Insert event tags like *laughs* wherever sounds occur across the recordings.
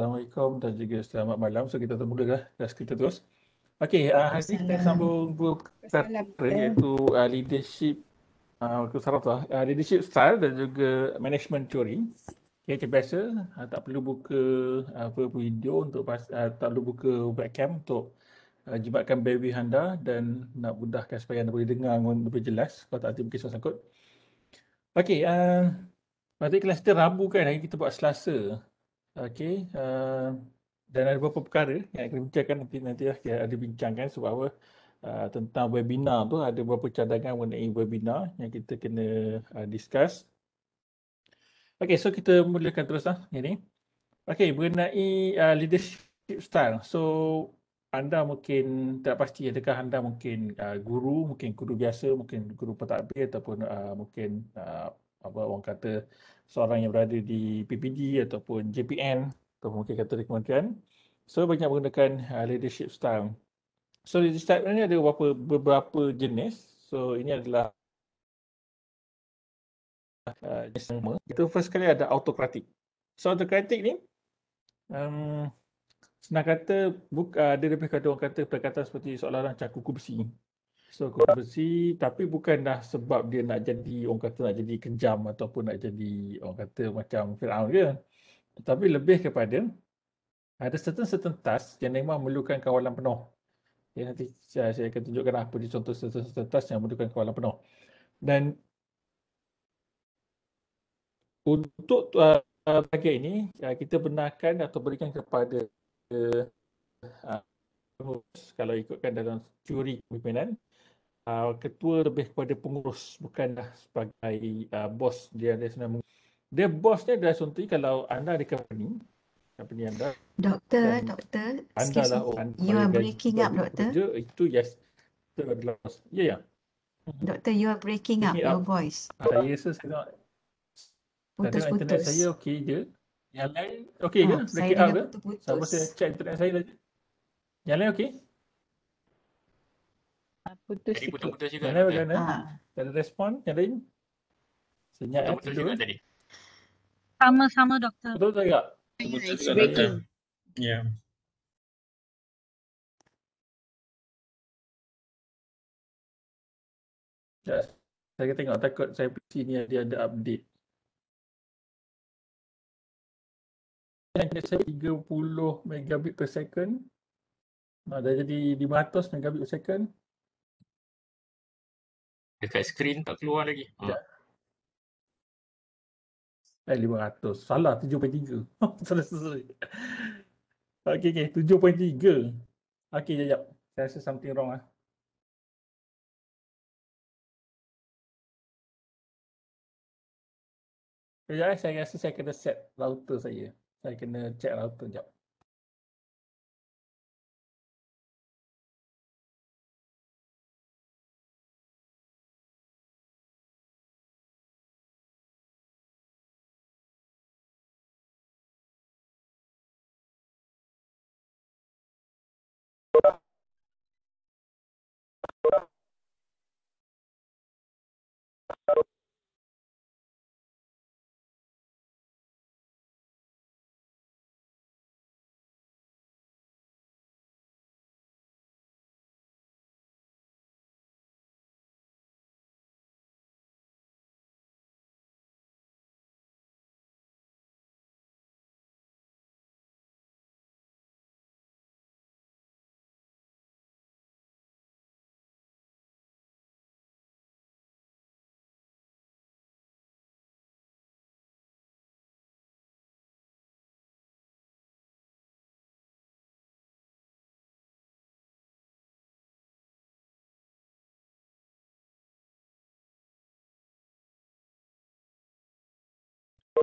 Assalamualaikum dan juga selamat malam. So kita termulalah kelas kita terus. Okay, uh, ah, hari ini kita sambung dua perkara iaitu uh, leadership uh, uh, leadership style dan juga management theory. Okay, macam biasa, uh, tak perlu buka uh, apa pun video untuk pas, uh, tak perlu buka webcam untuk uh, jimatkan baby anda dan nak mudahkan supaya anda boleh dengar lebih jelas kalau tak ada mungkin sangkut. Okay, uh, Maksudnya kelas kita Rabu kan, hari kita buat selasa. Okay, uh, eh, dan ada beberapa perkara yang kita bincangkan nanti nanti lah kita ada bincangkan sebab apa uh, tentang webinar tu ada beberapa cadangan mengenai webinar yang kita kena uh, discuss. Okay, so kita mulakan terus lah ini. Okey, mengenai uh, leadership style. So anda mungkin tak pasti adakah anda mungkin uh, guru, mungkin guru biasa, mungkin guru pentadbir ataupun uh, mungkin uh, apa orang kata seorang yang berada di PPD ataupun JPN atau mungkin kata di kementerian. So banyak menggunakan uh, leadership style. So leadership style ni ada beberapa, beberapa jenis. So ini adalah uh, jenis sama. Itu first kali ada autokratik. So autokratik ni um, senang kata buka, uh, dia lebih kata orang kata perkataan seperti seolah-olah cakup kursi. So kontroversi tapi bukan dah sebab dia nak jadi orang kata nak jadi kejam ataupun nak jadi orang kata macam Fir'aun ke. Tapi lebih kepada ada certain certain task yang memang memerlukan kawalan penuh. Ya, nanti saya, akan tunjukkan apa dia contoh certain certain task yang memerlukan kawalan penuh. Dan untuk uh, ini uh, kita benarkan atau berikan kepada uh, kalau ikutkan dalam teori kepimpinan uh, ketua lebih kepada pengurus bukanlah sebagai uh, bos dia dia sebenarnya dia bos dia adalah contohnya kalau anda di company company anda doktor doktor anda lah you are breaking up doktor kerja, itu yes itu adalah bos ya yeah, ya yeah. doktor you are breaking up, up your voice ah, saya rasa saya tengok putus-putus saya, putus. saya okey je yang lain okey ha, ke? Saya dah putus-putus. Sama saya check internet saya lagi. Yang lain okey? putus jadi putus-putus juga. Mana lah bagaimana? Ha. Ah. Tak respon, Nadine? Senyap eh, putus putus juga tadi. Sama-sama doktor. Betul tak? Yeah, it's breaking. Ya. Yeah. Sekejap. Saya tengok takut saya pergi sini dia ada update. Yang kena saya 30 megabit per second. Nah, dah jadi 500 megabit per second dekat skrin tak keluar lagi. Ha. Ya. Eh 500. Salah 7.3. salah *laughs* sorry. Okey okey 7.3. Okey jap jap. Saya rasa something wrong ah. Kejap eh, saya rasa saya kena set router saya. Saya kena check router jap. 7.3.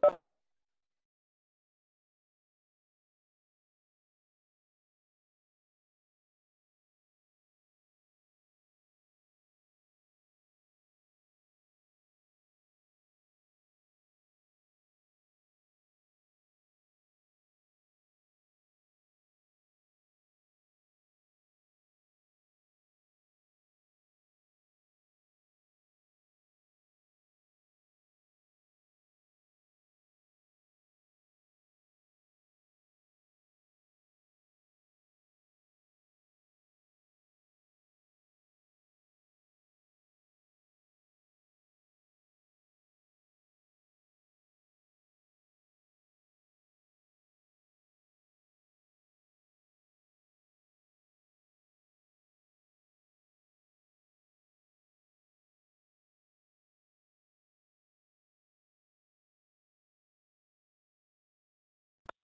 Thank you.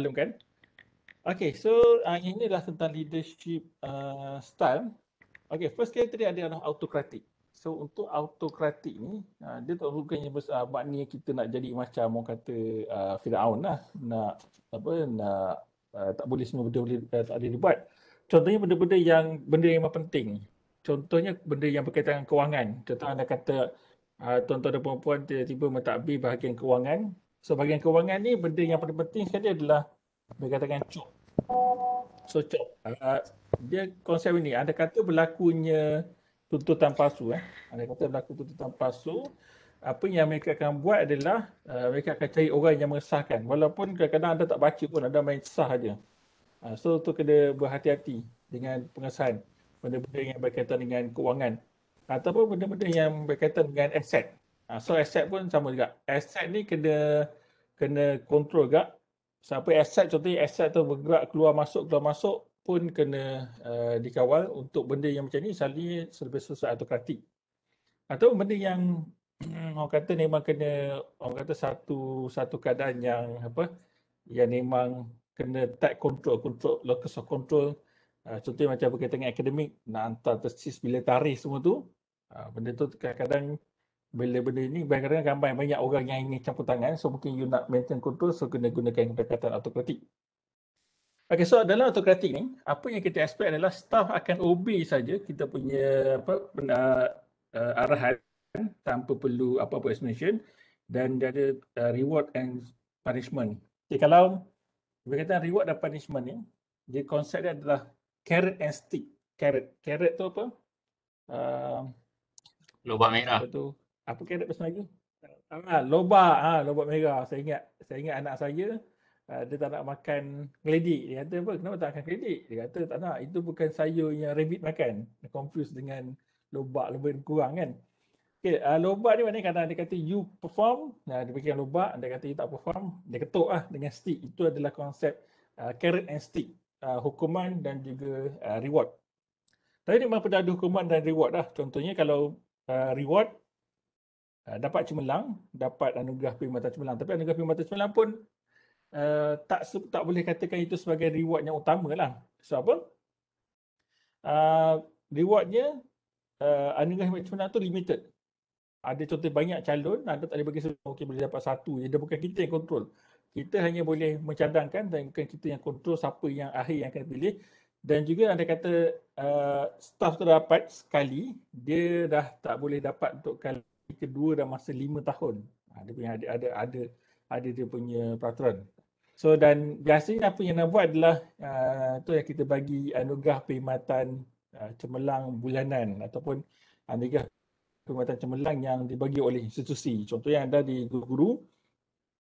belum kan? Okay, so uh, ini adalah tentang leadership uh, style. Okay, first ada adalah autocratic. So untuk autocratic ni, uh, dia tak bukannya uh, makni kita nak jadi macam orang kata uh, Fir'aun lah. Nak, apa, nak uh, tak boleh semua benda boleh, uh, tak boleh dibuat. Contohnya benda-benda yang, benda yang memang penting. Contohnya benda yang berkaitan dengan kewangan. Contohnya anda kata, uh, tuan-tuan dan perempuan tiba-tiba mentadbir bahagian kewangan, So bahagian kewangan ni benda yang paling penting sekali adalah katakan cuk. So cuk. Uh, ah, dia konsep ini ada kata berlakunya tuntutan palsu eh. Ada kata berlaku tuntutan palsu apa yang mereka akan buat adalah uh, mereka akan cari orang yang mengesahkan walaupun kadang-kadang anda tak baca pun ada main sah aja. Uh, so tu kena berhati-hati dengan pengesahan benda-benda yang berkaitan dengan kewangan ataupun benda-benda yang berkaitan dengan aset. Ha, so asset pun sama juga. Asset ni kena kena kontrol, juga. Siapa asset contohnya asset tu bergerak keluar masuk keluar masuk pun kena uh, dikawal untuk benda yang macam ni selalunya selebih susah atau kati. Atau benda yang *clears throat* orang kata memang kena orang kata satu satu keadaan yang apa yang memang kena tak kontrol, kontrol, locus of control uh, contohnya macam berkaitan dengan akademik nak hantar tesis bila tarikh semua tu uh, benda tu kadang-kadang benda-benda ni kadang-kadang ramai banyak orang yang ingin campur tangan so mungkin you nak maintain control so kena gunakan pendekatan autokratik Okay, so dalam autokratik ni, apa yang kita expect adalah staff akan obey saja kita punya apa benda, uh, arahan tanpa perlu apa-apa explanation dan dia ada uh, reward and punishment. Okay, kalau berkaitan reward dan punishment ni, dia konsep dia adalah carrot and stick. Carrot. Carrot tu apa? Uh, Lubang merah. Apa tu? apa karakter personal tu? Ha, lah, lobak, ha, lobak merah. Saya ingat saya ingat anak saya uh, dia tak nak makan gledik. Dia kata apa? Kenapa tak makan gledik? Dia kata tak nak. Itu bukan sayur yang rabbit makan. Dia confuse dengan lobak lebih kurang kan. Okay, uh, lobak ni maknanya kadang dia kata you perform, nah, dia pergi lobak, dia kata you tak perform, dia ketuk lah dengan stick. Itu adalah konsep uh, carrot and stick, uh, hukuman dan juga uh, reward. Tapi ni memang pernah hukuman dan reward lah. Contohnya kalau uh, reward, Ah, dapat cemerlang, dapat anugerah Pink Mata Cemerlang. Tapi anugerah Pink Mata Cemerlang pun uh, tak tak boleh katakan itu sebagai reward yang utama lah. Sebab apa? Uh, rewardnya uh, anugerah Pink Mata Cemerlang tu limited. Ada contoh banyak calon, anda tak boleh bagi semua. Okey, boleh dapat satu. Jadi, bukan kita yang kontrol. Kita hanya boleh mencadangkan dan bukan kita yang kontrol siapa yang akhir yang akan pilih. Dan juga anda kata uh, staff terdapat sekali, dia dah tak boleh dapat untuk kali kedua dan masa lima tahun. ada ha, punya ada, ada ada ada dia punya peraturan. So dan biasanya apa yang nak buat adalah uh, tu yang kita bagi anugerah perkhidmatan uh, cemerlang bulanan ataupun anugerah perkhidmatan cemerlang yang dibagi oleh institusi. Contohnya ada di guru-guru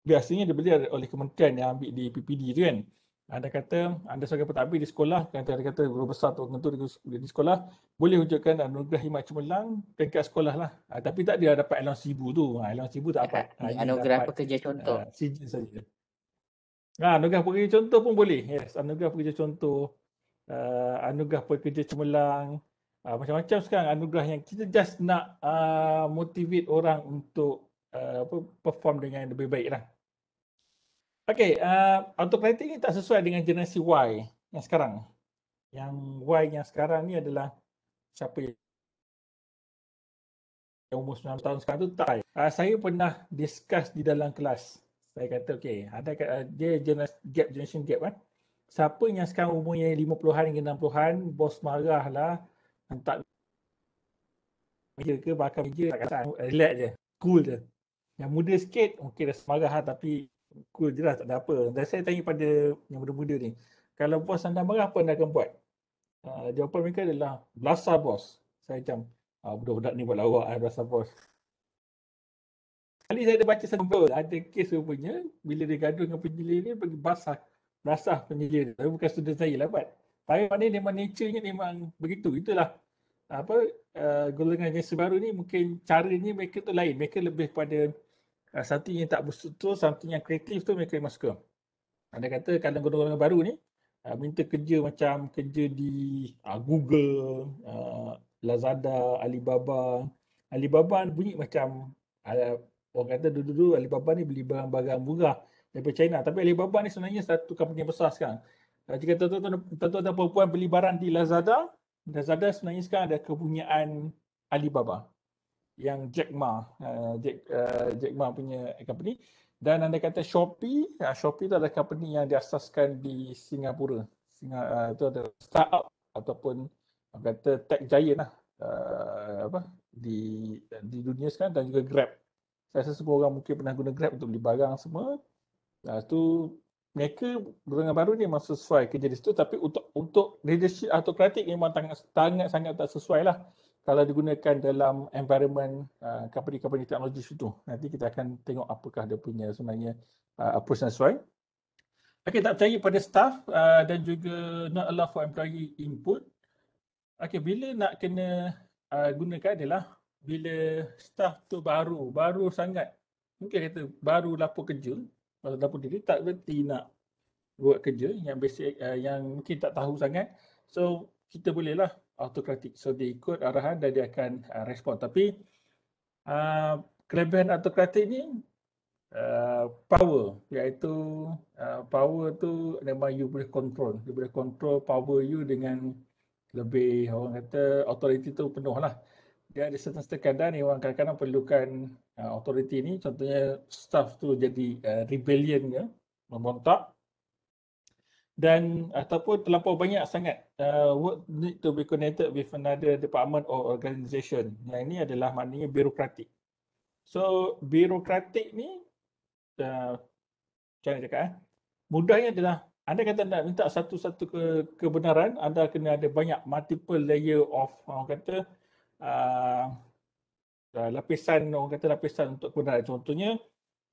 biasanya dibeli oleh kementerian yang ambil di PPD tu kan. Anda kata anda sebagai pentadbir di sekolah, kata anda kata guru besar atau tentu di sekolah, boleh wujudkan anugerah himat cemerlang peringkat sekolah lah. Ha, tapi tak dia dapat allowance ibu tu. Ha, allowance ibu tak apa. Ha, anugerah dapat, pekerja ha, contoh. Ha, sijil saja. Ha, anugerah pekerja contoh pun boleh. Yes, anugerah pekerja contoh. Uh, anugerah pekerja cemerlang. Uh, macam-macam sekarang anugerah yang kita just nak uh, motivate orang untuk uh, perform dengan lebih baik lah. Okay, uh, eh, autocratic ni tak sesuai dengan generasi Y yang sekarang. Yang Y yang sekarang ni adalah siapa yang umur 9 tahun sekarang tu Thai. Uh, eh, saya pernah discuss di dalam kelas. Saya kata okey ada, uh, dia generasi gap, generation gap kan. Siapa yang sekarang umurnya 50-an hingga 60-an, bos marah lah. Tak meja ke, bakar meja, tak kata. Relax je, cool je. Yang muda sikit, okey, okay, dah semarah lah tapi cool je lah tak ada apa. Dan saya tanya pada yang muda-muda ni, kalau bos anda marah apa anda akan buat? Uh, jawapan mereka adalah belasah bos. Saya macam uh, budak-budak ni buat lawak lah belasah bos. Kali saya ada baca satu bro, ada kes rupanya bila dia gaduh dengan penyelir ni pergi basah basah penyelir. Tapi bukan student saya lah buat. Tapi mana dia memang nature-nya memang begitu. Itulah apa uh, golongan yang sebaru ni mungkin caranya mereka tu lain. Mereka lebih pada uh, something yang tak bersentuh, something yang kreatif tu mereka memang suka. Ah, Anda kata kadang golongan orang baru ni, uh, minta kerja macam kerja di uh, Google, uh, Lazada, Alibaba. Alibaba bunyi macam uh, orang kata dulu-dulu Alibaba ni beli barang-barang murah daripada China. Tapi Alibaba ni sebenarnya satu company yang besar sekarang. Uh, jika tuan-tuan dan perempuan beli barang di Lazada, Lazada sebenarnya sekarang ada kepunyaan Alibaba yang Jack Ma uh, Jack uh, Jack Ma punya company dan anda kata Shopee uh, Shopee tu adalah company yang diasaskan di Singapura Singapura uh, eh, tu ada startup ataupun uh, kata tech giant lah uh, apa di di dunia sekarang dan juga Grab saya rasa semua orang mungkin pernah guna Grab untuk beli barang semua uh, tu mereka golongan baru ni memang sesuai kerja di situ tapi untuk untuk leadership autocratic memang sangat sangat, sangat tak sesuai lah kalau digunakan dalam environment uh, company-company teknologi itu. Nanti kita akan tengok apakah dia punya sebenarnya uh, approach yang sesuai. Okey, tak percaya pada staff uh, dan juga not allow for employee input. Okay, bila nak kena uh, gunakan adalah bila staff tu baru, baru sangat. Mungkin kata baru lapor kerja, baru lapor diri, tak berhenti nak buat kerja yang basic, uh, yang mungkin tak tahu sangat. So, kita bolehlah autokratik. So dia ikut arahan dan dia akan uh, respon. Tapi uh, kelebihan autokratik ni uh, power iaitu uh, power tu memang you boleh control. You boleh control power you dengan lebih orang kata authority tu penuh lah. Dia ada certain sekadar ni orang kadang-kadang perlukan uh, authority ni contohnya staff tu jadi uh, rebellion ya, memontak dan ataupun terlampau banyak sangat uh, work need to be connected with another department or organisation. Yang ini adalah maknanya birokratik. So, birokratik ni uh, macam cakap eh? Mudahnya adalah anda kata nak minta satu-satu ke- kebenaran, anda kena ada banyak multiple layer of orang kata uh, uh lapisan orang kata lapisan untuk kebenaran. Contohnya,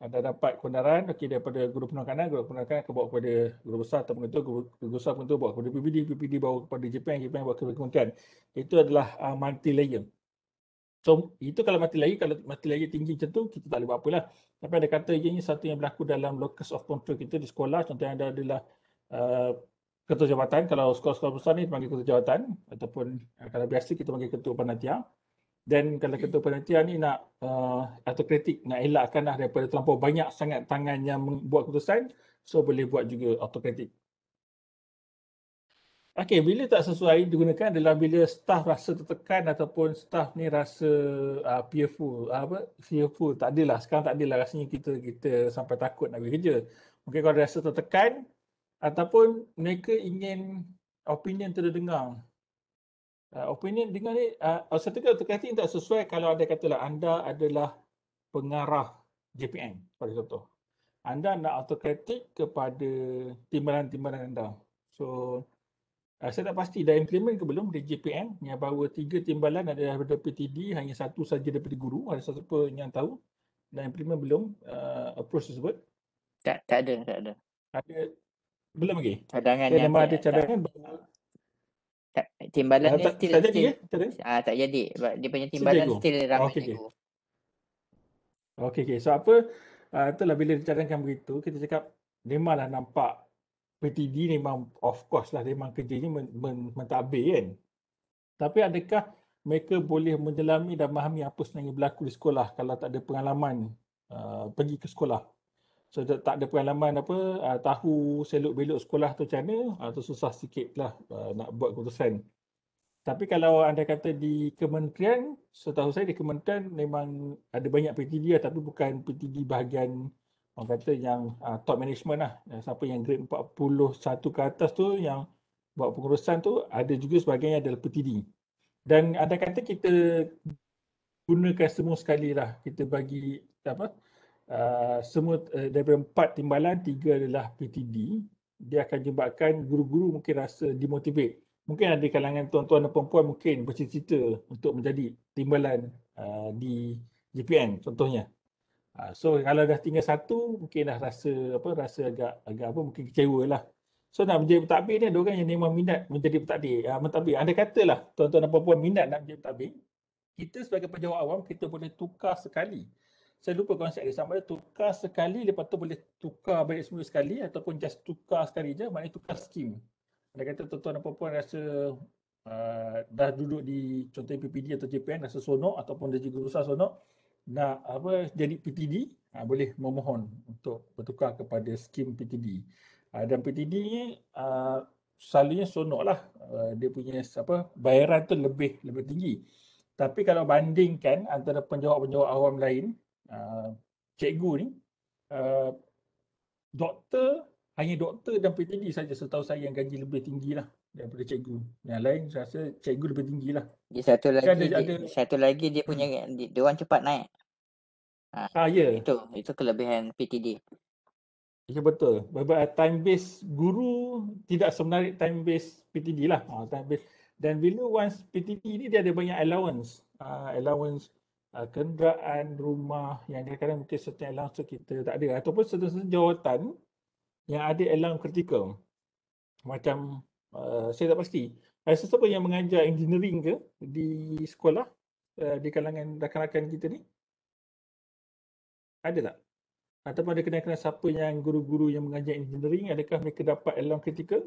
dah dapat kebenaran okey daripada guru kanan, guru kanan akan bawa kepada guru besar atau pengetua guru, guru besar pengetua bawa kepada PPD PPD bawa kepada Japan Japan bawa kepada kementerian itu adalah uh, multi layer so itu kalau multi layer kalau multi layer tinggi macam tu kita tak boleh buat apalah tapi ada kata ianya satu yang berlaku dalam locus of control kita di sekolah contohnya ada adalah uh, ketua jabatan kalau sekolah-sekolah besar ni panggil ketua jabatan ataupun uh, kalau biasa kita panggil ketua panitia dan kalau ketua penelitian ni nak uh, atau kritik nak elakkan lah daripada terlampau banyak sangat tangan yang membuat keputusan, so boleh buat juga autokritik. Okay, bila tak sesuai digunakan adalah bila staff rasa tertekan ataupun staff ni rasa uh, fearful. Uh, apa? Fearful, tak adalah. Sekarang tak adalah rasanya kita kita sampai takut nak bekerja. kerja. Mungkin kalau rasa tertekan ataupun mereka ingin opinion terdengar uh, opinion dengan ni uh, uh, satu kata kata tak sesuai kalau anda katalah anda adalah pengarah JPN pada contoh anda nak autokratik kepada timbalan-timbalan anda so uh, saya tak pasti dah implement ke belum di JPN yang bawa tiga timbalan ada daripada PTD hanya satu saja daripada guru ada satu pun yang tahu dah implement belum uh, approach tersebut tak tak ada tak ada ada belum lagi cadangan yang ada cadangan tak timbalan ni ah, dia still tak jadi ya? ah tak jadi dia punya timbalan still oh, ramai oh, okey okey so apa uh, ah, itulah bila dicadangkan begitu kita cakap memanglah nampak PTD ni memang of course lah memang kerjanya men, men, kan tapi adakah mereka boleh menjelami dan memahami apa sebenarnya berlaku di sekolah kalau tak ada pengalaman uh, pergi ke sekolah so tak, ada pengalaman apa uh, tahu selok belok sekolah tu macam mana atau uh, susah sikit lah uh, nak buat keputusan tapi kalau anda kata di kementerian, setahu saya di kementerian memang ada banyak PTD lah, tapi bukan PTD bahagian orang kata yang uh, top management lah. Siapa yang grade 41 ke atas tu yang buat pengurusan tu ada juga sebagainya adalah PTD. Dan anda kata kita guna semua sekali lah. Kita bagi apa, uh, semua uh, daripada empat timbalan, tiga adalah PTD. Dia akan jembatkan guru-guru mungkin rasa dimotivate mungkin ada kalangan tuan-tuan dan perempuan mungkin bercita-cita untuk menjadi timbalan uh, di JPN contohnya. Uh, so kalau dah tinggal satu mungkin dah rasa apa rasa agak agak apa mungkin kecewa lah. So nak menjadi pentadbir ni ada orang yang memang minat menjadi pentadbir. Uh, mentadbir. Anda katalah tuan-tuan dan perempuan minat nak menjadi pentadbir. Kita sebagai penjawab awam kita boleh tukar sekali. Saya lupa konsep dia sama ada tukar sekali lepas tu boleh tukar balik semula sekali ataupun just tukar sekali je maknanya tukar skim. Dia kata tuan-tuan dan puan-puan rasa uh, dah duduk di contoh PPD atau JPN rasa sonok ataupun dia juga usaha sonok nak apa jadi PTD uh, ah, boleh memohon untuk bertukar kepada skim PTD. Uh, ah, dan PTD ni uh, selalunya sonok lah. Uh, dia punya apa bayaran tu lebih lebih tinggi. Tapi kalau bandingkan antara penjawab-penjawab awam lain, uh, cikgu ni, uh, doktor hanya doktor dan PTD saja setahu saya yang gaji lebih tinggi lah daripada cikgu. Yang lain saya rasa cikgu lebih tinggi lah. Dia satu lagi, dia, ada, satu lagi dia punya, hmm. dia, dia orang cepat naik. Ha, ah, ya. Yeah. Itu, itu kelebihan PTD. Ya betul. Berbual time base guru tidak semenarik time base PTD lah. Ha, time base. Dan bila once PTD ni dia ada banyak allowance. Uh, allowance uh, kenderaan rumah yang kadang-kadang mungkin setiap langsung kita tak ada. Ataupun certain-certain jawatan yang ada alarm Kritikal macam uh, saya tak pasti ada sesiapa yang mengajar engineering ke di sekolah uh, di kalangan rakan-rakan kita ni ada tak ataupun ada kenal-kenal siapa yang guru-guru yang mengajar engineering adakah mereka dapat alarm Kritikal?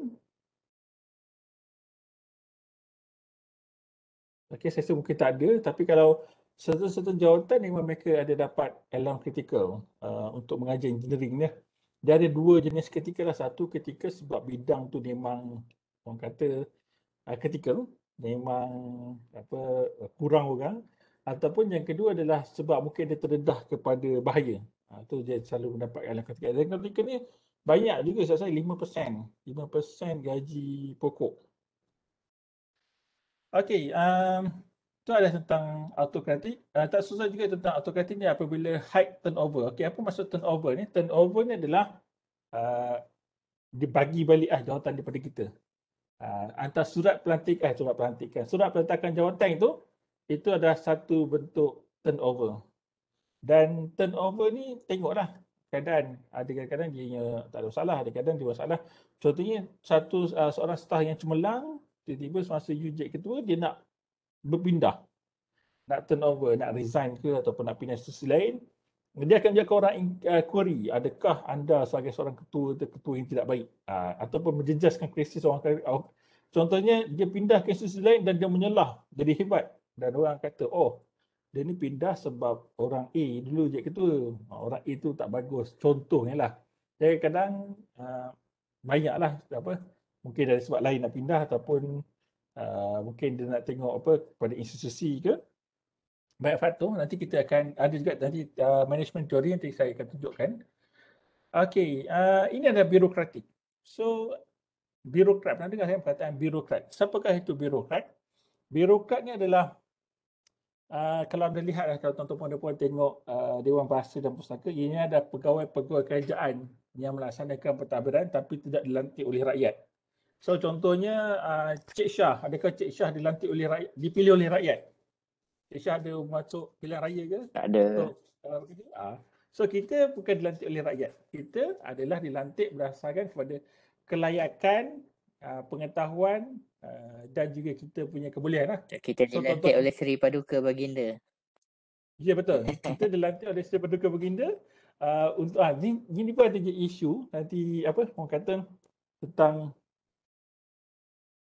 Okay, saya rasa mungkin tak ada tapi kalau satu-satu jawatan memang mereka ada dapat alarm critical uh, untuk mengajar engineering ni. Lah dia ada dua jenis ketika lah. Satu ketika sebab bidang tu memang orang kata uh, ketika memang apa kurang orang ataupun yang kedua adalah sebab mungkin dia terdedah kepada bahaya. Ha, tu dia selalu mendapatkan dalam ketika. Dan ketika ni banyak juga saya saya 5%. 5% gaji pokok. Okey, um, tu ada tentang autocratic. Uh, tak susah juga tentang autocratic ni apabila high turnover. Okey, apa maksud turnover ni? Turnover ni adalah uh, eh, dibagi balik ah jawatan daripada kita. Uh, antara surat pelantikan, eh, surat pelantikan, surat pelantikan jawatan itu, itu adalah satu bentuk turnover. Dan turnover ni tengoklah keadaan. ada kadang-kadang dia tak ada salah. ada kadang dia salah. Contohnya satu uh, seorang staf yang cemerlang tiba-tiba semasa UJ ketua dia nak berpindah nak turn over, nak resign ke ataupun nak pindah institusi lain dia akan menjadikan orang eh, query adakah anda sebagai seorang ketua atau ketua yang tidak baik uh, ataupun menjejaskan krisis orang uh, contohnya dia pindah ke sisi lain dan dia menyalah, jadi hebat dan orang kata oh dia ni pindah sebab orang A dulu jadi ketua ha, orang A tu tak bagus contohnya lah jadi kadang uh, banyaklah apa mungkin dari sebab lain nak pindah ataupun uh, mungkin dia nak tengok apa kepada institusi ke banyak faktor nanti kita akan ada juga nanti uh, ah, management teori yang saya akan tunjukkan okey uh, ini adalah birokratik so birokrat nanti dengar kan perkataan birokrat siapakah itu birokrat birokratnya adalah Uh, kalau anda lihat lah, kalau tuan-tuan pun, pun tengok uh, Dewan Bahasa dan Pustaka, ini ada pegawai-pegawai kerajaan yang melaksanakan pentadbiran tapi tidak dilantik oleh rakyat. So contohnya uh, Cik Shah, adakah Cik Shah dilantik oleh rakyat, dipilih oleh rakyat? Cik Shah ada masuk pilihan raya ke? Tak ada. So, uh, so kita bukan dilantik oleh rakyat. Kita adalah dilantik berdasarkan kepada kelayakan, uh, pengetahuan uh, dan juga kita punya kebolehan. Lah. Ya, kita dilantik so, oleh Seri Paduka Baginda. Ya yeah, betul. *laughs* Kita dilantik oleh Seri Paduka Baginda uh, untuk ah, ini ini pun ada isu nanti apa orang kata tentang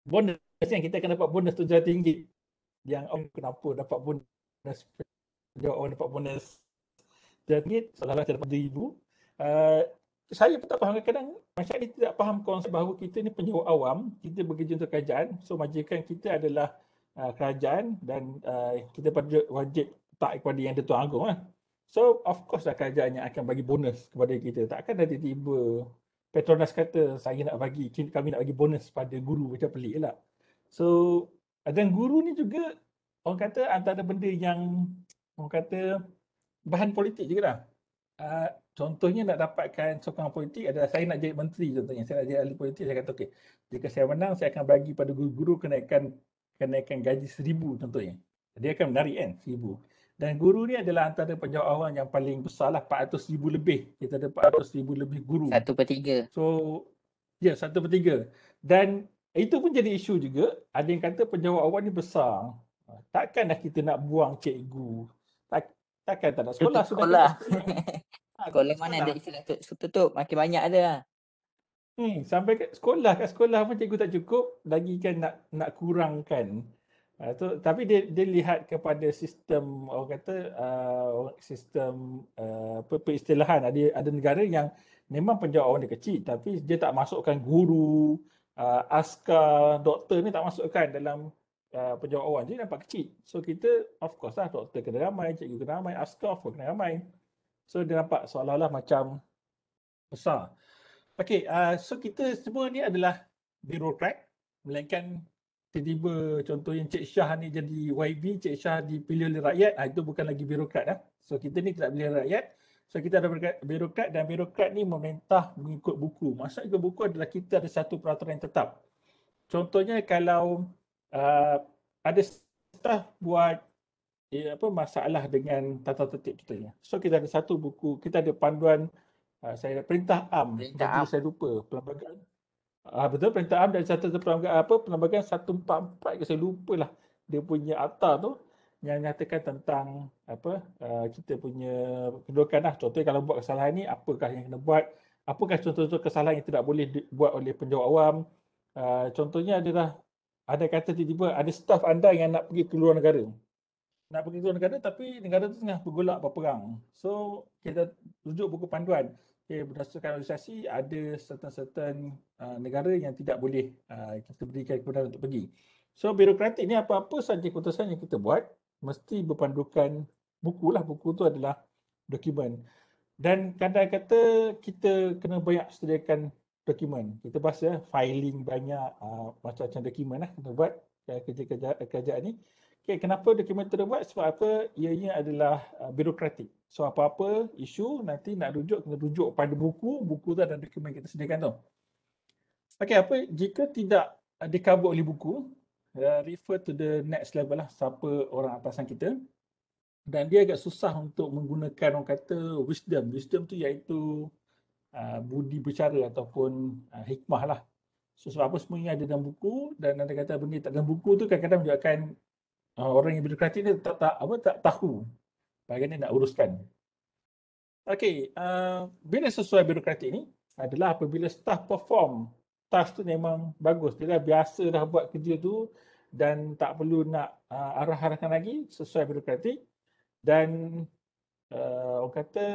bonus yang kita akan dapat bonus tu jauh tinggi yang oh, kenapa dapat bonus dia orang dapat bonus tujuan tinggi seolah-olah dapat RM2,000 uh, eh, saya pun tak faham kadang-kadang masyarakat ni tidak faham konsep bahawa kita ni penyewa awam kita bekerja untuk kerajaan so majikan kita adalah uh, kerajaan dan uh, kita wajib tak kepada yang tertuan agung lah. so of course lah kerajaan yang akan bagi bonus kepada kita takkan ada tiba Petronas kata saya nak bagi kami nak bagi bonus pada guru macam pelik lah. So dan guru ni juga orang kata antara benda yang orang kata bahan politik juga lah. Uh, contohnya nak dapatkan sokongan politik adalah saya nak jadi menteri contohnya. Saya nak jadi ahli politik saya kata okey. Jika saya menang saya akan bagi pada guru-guru kenaikan kenaikan gaji seribu contohnya. Dia akan menarik kan seribu. Dan guru ni adalah antara penjawab awal yang paling besar lah. 400 ribu lebih. Kita ada 400 ribu lebih guru. Satu per tiga. So, ya yeah, satu per tiga. Dan itu pun jadi isu juga. Ada yang kata penjawab awal ni besar. Takkanlah kita nak buang cikgu. Tak, takkan tak nak sekolah. Tutup sekolah. Sudah *laughs* ha, sekolah. mana ada isu nak tutup, tutup. Makin banyak ada lah. Hmm, sampai kat sekolah. Kat sekolah pun cikgu tak cukup. Lagi kan nak, nak kurangkan. Uh, tu, tapi dia, dia lihat kepada sistem orang kata uh, sistem uh, ah, peristilahan ada ada negara yang memang penjawat orang dia kecil tapi dia tak masukkan guru, uh, askar, doktor ni tak masukkan dalam uh, penjawat orang jadi nampak kecil. So kita of course lah doktor kena ramai, cikgu kena ramai, askar of course kena ramai. So dia nampak seolah-olah macam besar. Okay, uh, so kita semua ni adalah birokrat melainkan tiba-tiba contohnya Cik Shah ni jadi YB, Cik Shah dipilih oleh rakyat, ha, itu bukan lagi birokrat. Ha. So kita ni tidak pilih rakyat. So kita ada birokrat dan birokrat ni memerintah mengikut buku. Maksudnya ke buku adalah kita ada satu peraturan yang tetap. Contohnya kalau uh, ada staff buat ya, apa masalah dengan tata tertib kita. So kita ada satu buku, kita ada panduan uh, saya perintah am, perintah am. saya lupa. Perlembagaan, Ah betul perintah am dan satu perlambagan apa perlambagan 144 ke saya lupalah dia punya akta tu yang nyatakan tentang apa ah, kita punya kedudukanlah contohnya kalau buat kesalahan ni apakah yang kena buat apakah contoh-contoh kesalahan yang tidak boleh dibuat oleh penjawat awam ah, contohnya adalah ada kata tiba-tiba ada staf anda yang nak pergi ke luar negara nak pergi ke luar negara tapi negara tu tengah bergolak berperang so kita tunjuk buku panduan Okay, berdasarkan organisasi, ada certain-certain uh, negara yang tidak boleh uh, kita berikan kebenaran untuk pergi. So, birokratik ni apa-apa saja keputusan yang kita buat, mesti berpandukan buku lah. Buku tu adalah dokumen. Dan kadang-kadang kata kita kena banyak sediakan dokumen. Kita bahasa eh, filing banyak uh, macam-macam dokumen lah kita buat eh, kerja-kerja eh, ni. Okay, kenapa dokumen terbuat? Sebab apa? Ianya adalah uh, birokratik. So apa-apa isu nanti nak rujuk kena rujuk pada buku, buku tu ada dokumen kita sediakan tu. Okey, apa jika tidak di cover oleh buku, uh, refer to the next level lah siapa orang atasan kita. Dan dia agak susah untuk menggunakan orang kata wisdom. Wisdom tu iaitu uh, budi bicara ataupun uh, hikmah lah. So, sebab apa semuanya ada dalam buku dan anda kata benda tak dalam buku tu kadang-kadang menunjukkan uh, ah, orang yang birokratik ni tak, tak, apa, tak tahu Bagian bagaimana nak uruskan. Okey, uh, bila sesuai birokratik ni adalah apabila staff perform task tu memang bagus. Dia dah biasa dah buat kerja tu dan tak perlu nak uh, arah-arahkan lagi sesuai birokratik dan uh, orang kata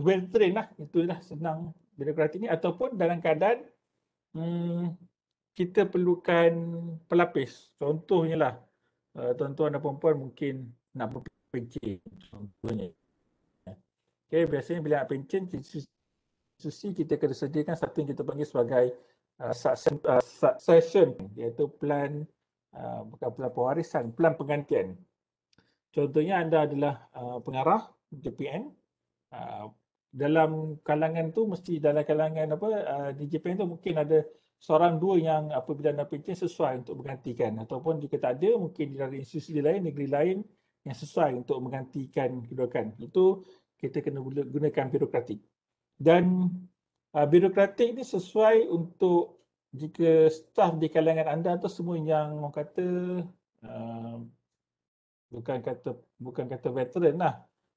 well trained lah. Itulah senang birokratik ni ataupun dalam keadaan hmm, kita perlukan pelapis. Contohnya lah uh, tuan-tuan dan perempuan mungkin nak berpikir pencin contohnya. Okay, biasanya bila nak pencin, susi kita kena sediakan satu yang kita panggil sebagai uh, succession, uh, iaitu plan, uh, bukan plan pewarisan, plan penggantian. Contohnya anda adalah uh, pengarah JPN. Uh, dalam kalangan tu mesti dalam kalangan apa uh, di JPN tu mungkin ada seorang dua yang apabila anda pencin sesuai untuk menggantikan ataupun jika tak ada mungkin dari institusi lain negeri lain yang sesuai untuk menggantikan kedudukan. Itu kita kena gunakan birokratik. Dan uh, birokratik ni sesuai untuk jika staf di kalangan anda atau semua yang orang kata uh, bukan kata bukan kata veteran lah.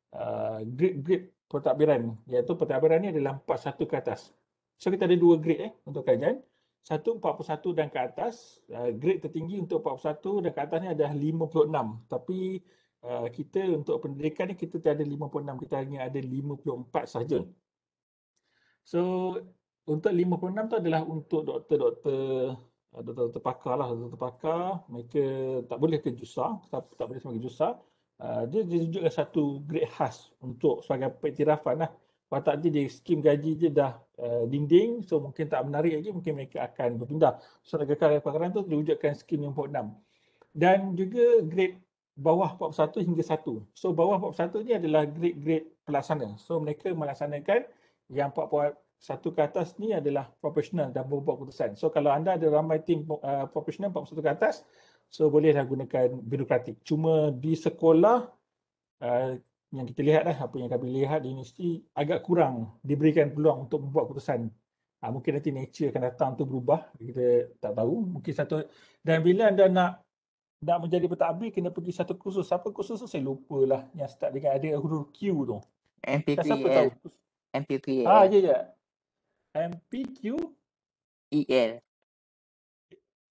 Uh, grade grade pentadbiran iaitu pentadbiran ni adalah 41 ke atas. So kita ada dua grade eh untuk kajian. Satu 41 dan ke atas, uh, grade tertinggi untuk 41 dan ke atas ni ada 56. Tapi Ah, kita untuk pendidikan ni kita tiada 56 kita hanya ada 54 sahaja so untuk 56 tu adalah untuk doktor-doktor ah, doktor-doktor pakar lah doktor-doktor pakar mereka tak boleh ke JUSAR tak, boleh sebagai jusah ah, dia, dia tunjukkan satu grade khas untuk sebagai pengiktirafan lah kalau tak dia skim gaji dia dah eh, dinding so mungkin tak menarik lagi mungkin mereka akan berpindah so negara kekalan tu dia wujudkan skim 56 dan juga grade bawah 41 hingga 1. So bawah 41 ni adalah grade-grade pelaksana. So mereka melaksanakan yang 41 ke atas ni adalah profesional dan membuat keputusan. So kalau anda ada ramai tim uh, profesional 41 ke atas, so bolehlah gunakan birokratik. Cuma di sekolah uh, yang kita lihat dah apa yang kami lihat di universiti agak kurang diberikan peluang untuk membuat keputusan. Uh, mungkin nanti nature akan datang tu berubah, kita tak tahu. Mungkin satu dan bila anda nak nak menjadi pentadbir kena pergi satu kursus. Siapa kursus tu saya lupalah yang start dengan ada huruf Q tu. MP3L. E e ah, ya, ya. MPQ? EL.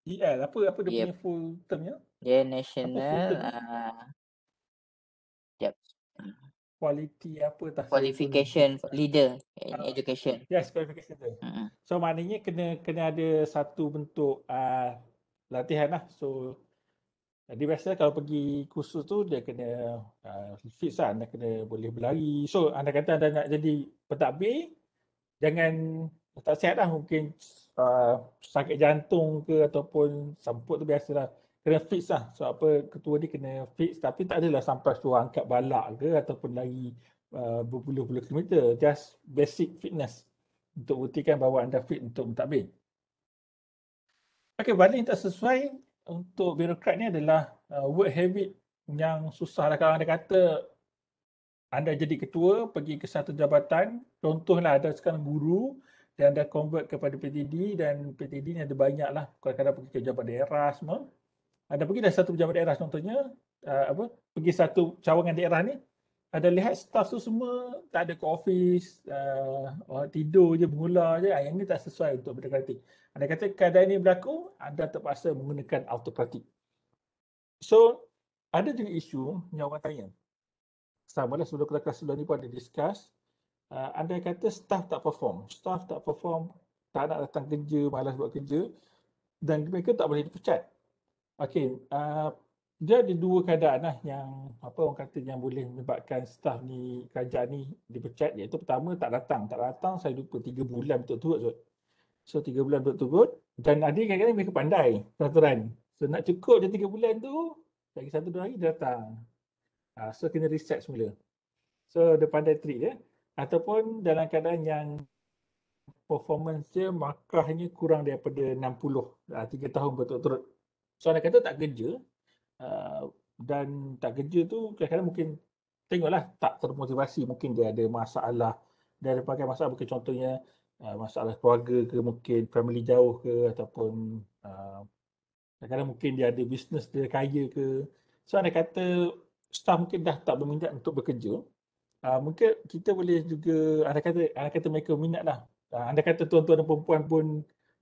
EL. Apa, apa dia yep. punya full termnya? Ya, yeah, national. Term? Uh, Quality apa tak? Qualification tak. leader ah. in uh, education. Yes, qualification leader. Uh-huh. So, maknanya kena kena ada satu bentuk uh, latihan lah. So, jadi biasanya kalau pergi kursus tu dia kena uh, ah, fit lah. anda kena boleh berlari. So anda kata anda nak jadi pentadbir, jangan tak sihat lah mungkin uh, sakit jantung ke ataupun semput tu biasalah. Kena fix lah So apa ketua ni kena fix tapi tak adalah sampai tu angkat balak ke ataupun lari ah, berpuluh-puluh kilometer. Just basic fitness untuk buktikan bahawa anda fit untuk mentadbir. Okay, baling tak sesuai, untuk birokrat ni adalah uh, work habit yang susah lah kalau anda kata anda jadi ketua pergi ke satu jabatan contohlah ada sekarang guru dan anda convert kepada PTD dan PTD ni ada banyak lah kadang-kadang pergi ke jabatan daerah semua anda pergi dah satu jabatan daerah contohnya uh, apa pergi satu cawangan daerah ni ada lihat staff tu semua tak ada ke office uh, orang tidur je mengular je ah, yang ni tak sesuai untuk berdekatik anda kata keadaan ini berlaku anda terpaksa menggunakan autokratik so ada juga isu yang orang tanya sama lah sebelum kelas sebelum ni pun ada discuss uh, anda kata staff tak perform staff tak perform tak nak datang kerja malas buat kerja dan mereka tak boleh dipecat okay uh, dia ada dua keadaan lah yang apa orang kata yang boleh menyebabkan staff ni kerja ni dipecat iaitu pertama tak datang. Tak datang saya lupa tiga bulan betul turut so. so tiga bulan betul turut dan ada kadang-kadang mereka pandai peraturan. So nak cukup je tiga bulan tu lagi satu dua hari dia datang. Ha, so kena reset semula. So dia pandai trick ya. Ataupun dalam keadaan yang performance dia markahnya kurang daripada 60 ha, 3 tahun betul-betul. So anda kata tak kerja, Ah, dan tak kerja tu kadang-kadang mungkin tengoklah tak termotivasi mungkin dia ada masalah dia ada pakai masalah mungkin contohnya uh, masalah keluarga ke mungkin family jauh ke ataupun ah, kadang-kadang uh, mungkin dia ada bisnes dia kaya ke so anda kata staff mungkin dah tak berminat untuk bekerja uh, mungkin kita boleh juga anda kata anda kata mereka minat lah uh, anda kata tuan-tuan dan perempuan pun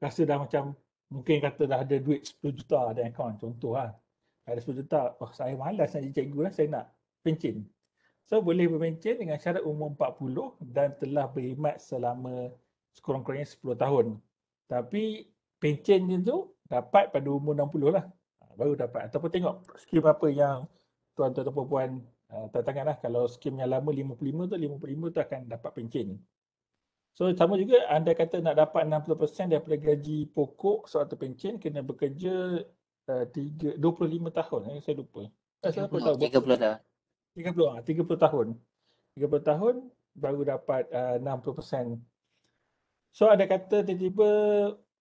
rasa dah macam mungkin kata dah ada duit 10 juta ada account contoh lah ada sebut juta, oh, saya malas nak jadi cikgu lah, saya nak pencin. So boleh berpencin dengan syarat umur 40 dan telah berkhidmat selama sekurang-kurangnya 10 tahun. Tapi pencin tu dapat pada umur 60 lah. Ha, baru dapat. Ataupun tengok skim apa yang tuan-tuan dan perempuan uh, ha, tangan lah. Kalau skim yang lama 55 tu, 55 tu akan dapat pencin. So sama juga anda kata nak dapat 60% daripada gaji pokok sewaktu pencin kena bekerja uh, 3, 25 tahun eh, saya lupa. Saya 30, 30 tahun. 30 tahun. 30, 30 tahun. 30 ah, tahun baru dapat eh, uh, 60%. So ada kata tiba-tiba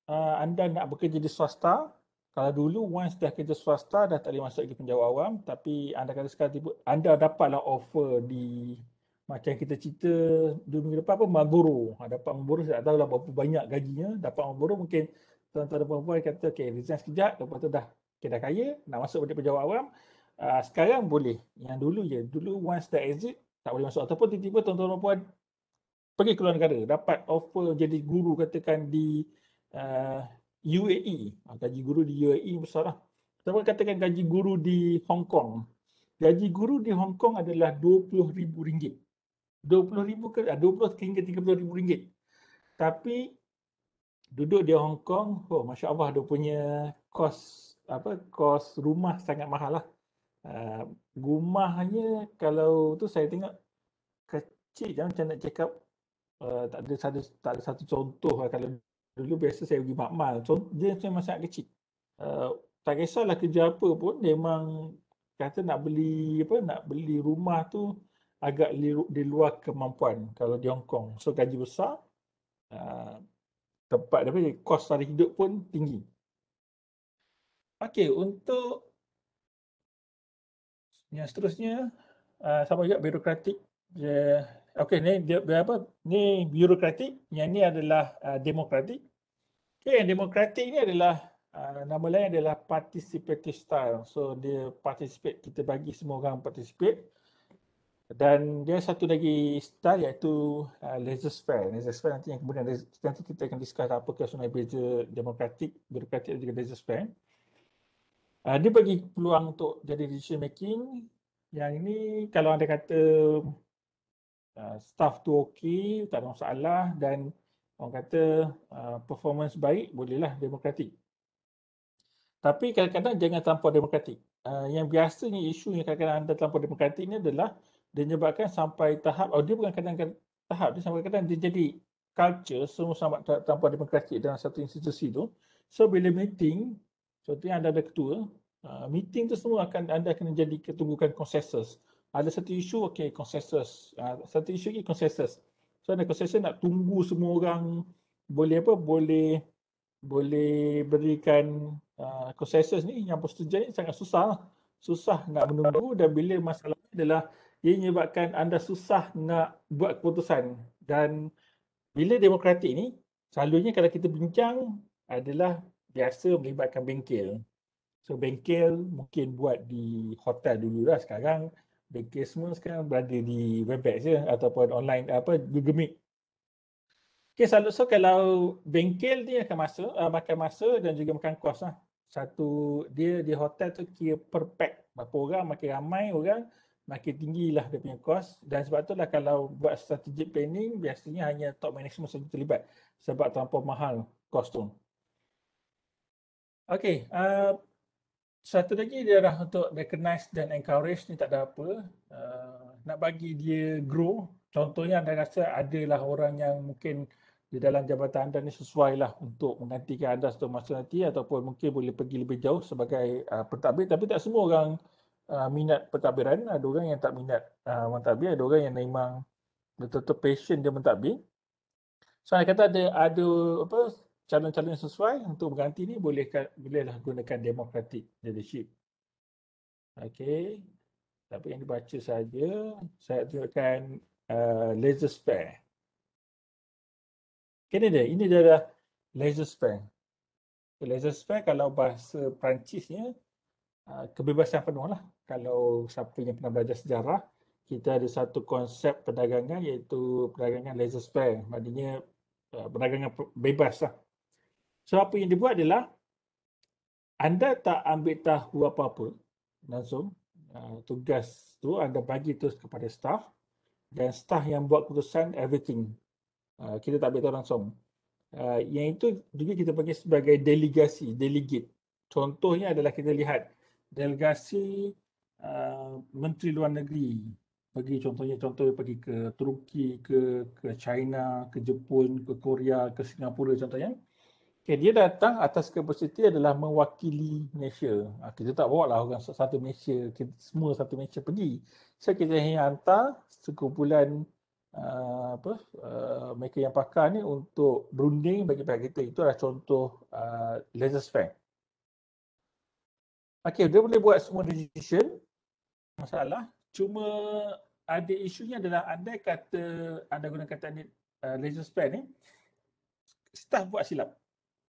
uh, anda nak bekerja di swasta. Kalau dulu once dah kerja swasta dah tak boleh masuk ke penjawab awam. Tapi anda kata sekarang tiba anda dapatlah offer di macam kita cerita dua minggu depan apa Marlboro. Ha, dapat Marlboro saya tak tahu lah berapa banyak gajinya. Dapat Marlboro mungkin tuan-tuan perempuan kata okay, resign sekejap lepas tu dah okay, dah kaya nak masuk jadi pejabat awam uh, sekarang boleh yang dulu je dulu once the exit tak boleh masuk ataupun tiba-tiba tuan-tuan perempuan pergi keluar negara dapat offer jadi guru katakan di uh, ah, UAE uh, ah, gaji guru di UAE besar lah ataupun katakan gaji guru di Hong Kong gaji guru di Hong Kong adalah RM20,000 RM20,000 ke RM20,000 hingga RM30,000 tapi duduk di Hong Kong, oh Masya Allah dia punya kos apa kos rumah sangat mahal lah. Uh, rumahnya kalau tu saya tengok kecil jangan macam nak cakap uh, ah, tak ada satu tak ada satu contoh lah. kalau dulu biasa saya pergi makmal. So, dia macam sangat kecil. Uh, tak kisahlah kerja apa pun memang kata nak beli apa nak beli rumah tu agak di luar kemampuan kalau di Hong Kong. So gaji besar uh, tempat tapi kos sara hidup pun tinggi. Okey, untuk yang seterusnya uh, sama juga birokratik je okey ni dia, dia apa ni birokratik yang ni adalah uh, demokratik okey yang demokratik ni adalah uh, nama lain adalah participative style so dia participate kita bagi semua orang participate dan dia satu lagi style iaitu uh, laser spare. Laser spare nanti yang kemudian nanti kita akan discuss apakah sebenarnya beza demokratik, birokratik dan juga laser spare. Uh, dia bagi peluang untuk jadi decision making. Yang ini kalau anda kata uh, staff tu okey, tak ada masalah dan orang kata uh, performance baik, bolehlah demokratik. Tapi kadang-kadang jangan terlampau demokratik. Uh, yang biasanya isu yang kadang-kadang anda terlampau demokratik ni adalah dia menyebabkan sampai tahap oh, dia bukan kadang-kadang tahap dia sampai kadang dia jadi culture semua sama tanpa demokrasi dalam satu institusi tu so bila meeting contohnya anda ada ketua ha, meeting tu semua akan anda kena jadi ketubukan consensus ada satu isu okey consensus uh, ha, satu isu ni consensus so ada consensus nak tunggu semua orang boleh apa boleh boleh berikan consensus ha, ni yang persetujuan ni sangat susah lah. susah nak menunggu dan bila masalahnya adalah ia menyebabkan anda susah nak buat keputusan dan bila demokratik ni selalunya kalau kita bincang adalah biasa melibatkan bengkel so bengkel mungkin buat di hotel dulu lah sekarang bengkel semua sekarang berada di webex je ataupun online apa Google Meet Okay, selalu so kalau bengkel ni akan masa, uh, makan masa dan juga makan kos lah. Satu dia di hotel tu kira per pack. Berapa orang, makin ramai orang, makin tinggilah dia punya cost dan sebab tu lah kalau buat strategic planning biasanya hanya top management saja terlibat sebab terlalu mahal cost tu. Okay, uh, satu lagi dia adalah untuk recognize dan encourage ni tak ada apa. Uh, nak bagi dia grow, contohnya anda rasa adalah orang yang mungkin di dalam jabatan anda ni sesuai lah untuk menggantikan anda satu masa nanti ataupun mungkin boleh pergi lebih jauh sebagai uh, pentadbir tapi tak semua orang uh, minat pentadbiran, ada orang yang tak minat uh, mentadbir, ada orang yang memang betul-betul passion dia mentadbir. So, saya kata ada ada apa calon-calon yang sesuai untuk mengganti ni boleh bolehlah gunakan democratic leadership. Okey. Tapi yang dibaca saja, saya tunjukkan uh, laser spare. Kena dia, ini dia adalah laser spare. So, laser spare kalau bahasa Perancisnya, uh, kebebasan penuh lah kalau siapa yang pernah belajar sejarah, kita ada satu konsep perdagangan iaitu perdagangan laissez spare. Maknanya eh, perdagangan bebas lah. So apa yang dibuat adalah anda tak ambil tahu apa-apa langsung eh, tugas tu anda bagi terus kepada staff dan staff yang buat keputusan everything. Eh, kita tak ambil tahu langsung. yang itu juga kita panggil sebagai delegasi, delegate. Contohnya adalah kita lihat delegasi Ah, menteri luar negeri pergi contohnya contoh pergi ke Turki ke ke China ke Jepun ke Korea ke Singapura contohnya okay, eh, dia datang atas kapasiti adalah mewakili Malaysia ha, kita tak bawa lah orang satu Malaysia semua satu Malaysia pergi so kita hanya hantar sekumpulan uh, apa uh, mereka yang pakar ni untuk berunding bagi pihak kita itu adalah contoh uh, laser spec Okay, dia boleh buat semua decision. Masalah. Cuma ada isunya adalah anda kata, anda guna kata ni, uh, laser span ni, staff buat silap.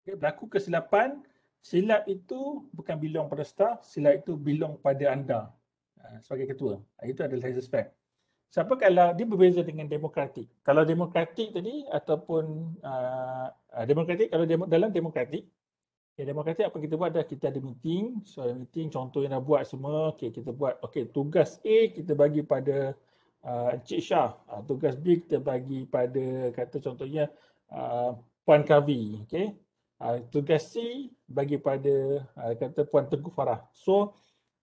Okay, berlaku kesilapan, silap itu bukan belong pada staff, silap itu belong pada anda uh, sebagai ketua. Uh, itu adalah laser span. Siapa kalau dia berbeza dengan demokratik. Kalau demokratik tadi ataupun uh, uh demokratik, kalau dem- dalam demokratik, Ya, demokrasi apa kita buat dah kita ada meeting. So ada meeting contoh yang dah buat semua. Okay, kita buat okay, tugas A kita bagi pada uh, Encik Shah. Uh, tugas B kita bagi pada kata contohnya uh, Puan Kavi. Okay. Uh, tugas C bagi pada uh, kata Puan Tengku Farah. So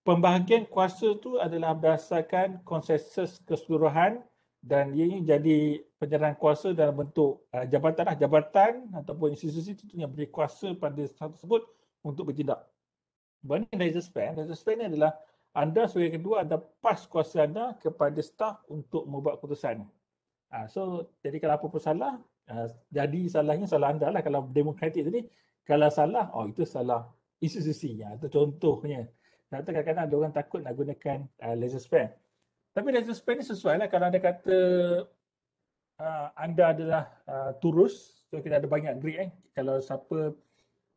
pembahagian kuasa tu adalah berdasarkan konsensus keseluruhan dan dia ini jadi penyerahan kuasa dalam bentuk uh, jabatan lah. jabatan ataupun institusi itu yang beri kuasa pada satu tersebut untuk bertindak. Berani laser span, laser span ini adalah anda sebagai kedua anda pas kuasa anda kepada staff untuk membuat keputusan. Ah, so jadi kalau apa pun salah, ah, jadi salahnya salah anda lah kalau demokratik tadi. Kalau salah, oh itu salah institusi. Ah, itu contohnya. Kata kadang-kadang ada orang takut nak gunakan laser span. Tapi dari Spray ini sesuai lah kalau anda kata uh, anda adalah uh, turus. So kita ada banyak grade eh. Kalau siapa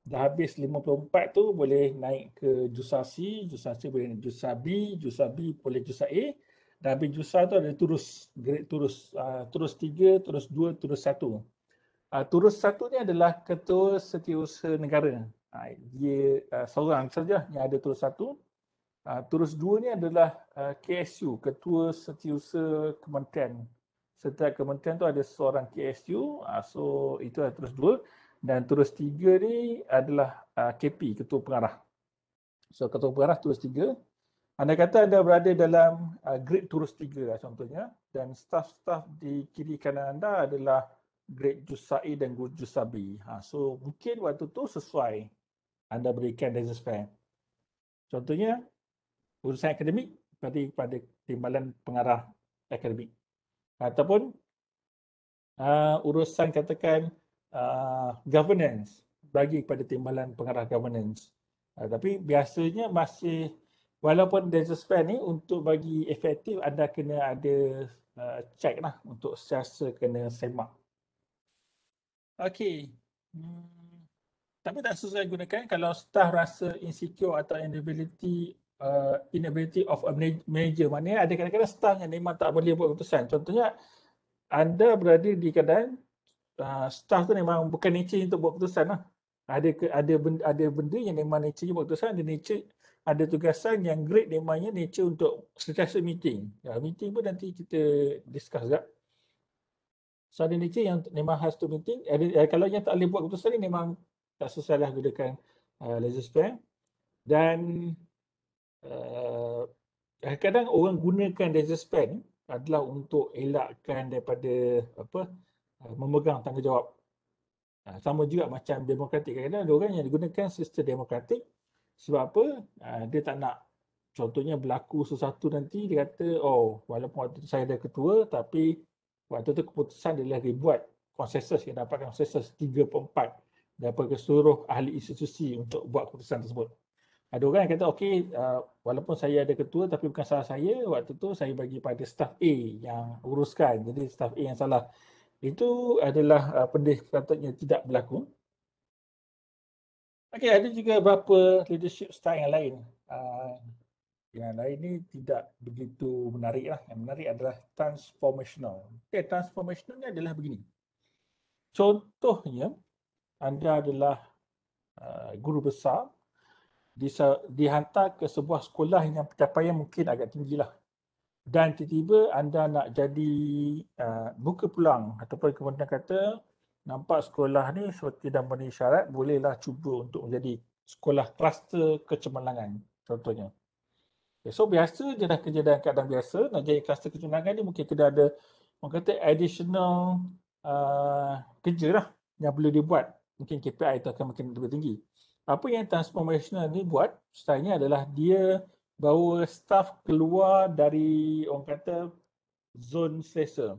dah habis 54 tu boleh naik ke Jusa C, Jusa C boleh naik Jusa B, Jusa B boleh Jusa A. Dah habis Jusa tu ada turus, grade turus. Uh, turus 3, turus 2, turus 1. Uh, turus satu ni adalah ketua setiausaha negara. Uh, dia uh, seorang saja yang ada turus satu. Ah, terus dua ni adalah ah, KSU, Ketua Setiausaha Kementerian. Setiap kementerian tu ada seorang KSU, ah, so itu adalah terus dua. Dan terus tiga ni adalah KP, Ketua Pengarah. So Ketua Pengarah terus tiga. Anda kata anda berada dalam grade terus tiga lah contohnya. Dan staff-staff di kiri kanan anda adalah grade Jusai dan grade Jusabi. Ha, so mungkin waktu tu sesuai anda berikan dan spare. Contohnya urusan akademik berarti kepada timbalan pengarah akademik ataupun uh, urusan katakan uh, governance bagi kepada timbalan pengarah governance uh, tapi biasanya masih walaupun data span ni untuk bagi efektif anda kena ada uh, check lah untuk siasa kena semak Okey. Hmm. Tapi tak susah gunakan kalau staff rasa insecure atau inability uh, inability of a manager Maknanya ada kadang-kadang staff yang memang tak boleh buat keputusan. Contohnya, anda berada di keadaan uh, staff tu memang bukan nature untuk buat keputusan lah. Ada, ada, benda, ada benda yang memang nature buat keputusan, ada nature ada tugasan yang great memangnya nature untuk sentiasa meeting. Ya, meeting pun nanti kita discuss juga. So ada nature yang memang has to meeting. Eh, kalau yang tak boleh buat keputusan ni memang tak sesalah lah gunakan uh, laser span. Dan Eh, kadang-kadang orang gunakan desaspan ni adalah untuk elakkan daripada apa uh, memegang tanggungjawab. Uh, sama juga macam demokratik kadang-kadang ada orang yang digunakan sistem demokratik sebab apa? Uh, dia tak nak contohnya berlaku sesuatu nanti dia kata oh walaupun waktu itu saya ada ketua tapi waktu itu keputusan dia lagi buat konsensus yang dapatkan konsensus 3.4 daripada seluruh ahli institusi untuk buat keputusan tersebut. Ada orang yang kata okey uh, walaupun saya ada ketua tapi bukan salah saya waktu tu saya bagi pada staff A yang uruskan jadi staff A yang salah. Itu adalah uh, pendih sepatutnya tidak berlaku. Okey ada juga beberapa leadership style yang lain. Uh, yang lain ni tidak begitu menarik lah. Yang menarik adalah transformational. Okey transformational ni adalah begini. Contohnya anda adalah uh, guru besar dihantar ke sebuah sekolah yang pencapaian mungkin agak tinggi lah. Dan tiba-tiba anda nak jadi uh, buka peluang ataupun kemudian kata nampak sekolah ni seperti dah memenuhi syarat bolehlah cuba untuk menjadi sekolah kluster kecemerlangan contohnya. Okay, so biasa je dah kerja dalam keadaan biasa nak jadi kluster kecemerlangan ni mungkin kena ada orang kata additional uh, kerja lah yang perlu dibuat. Mungkin KPI itu akan makin lebih tinggi apa yang transformational ni buat sebenarnya adalah dia bawa staff keluar dari orang kata zone selesa.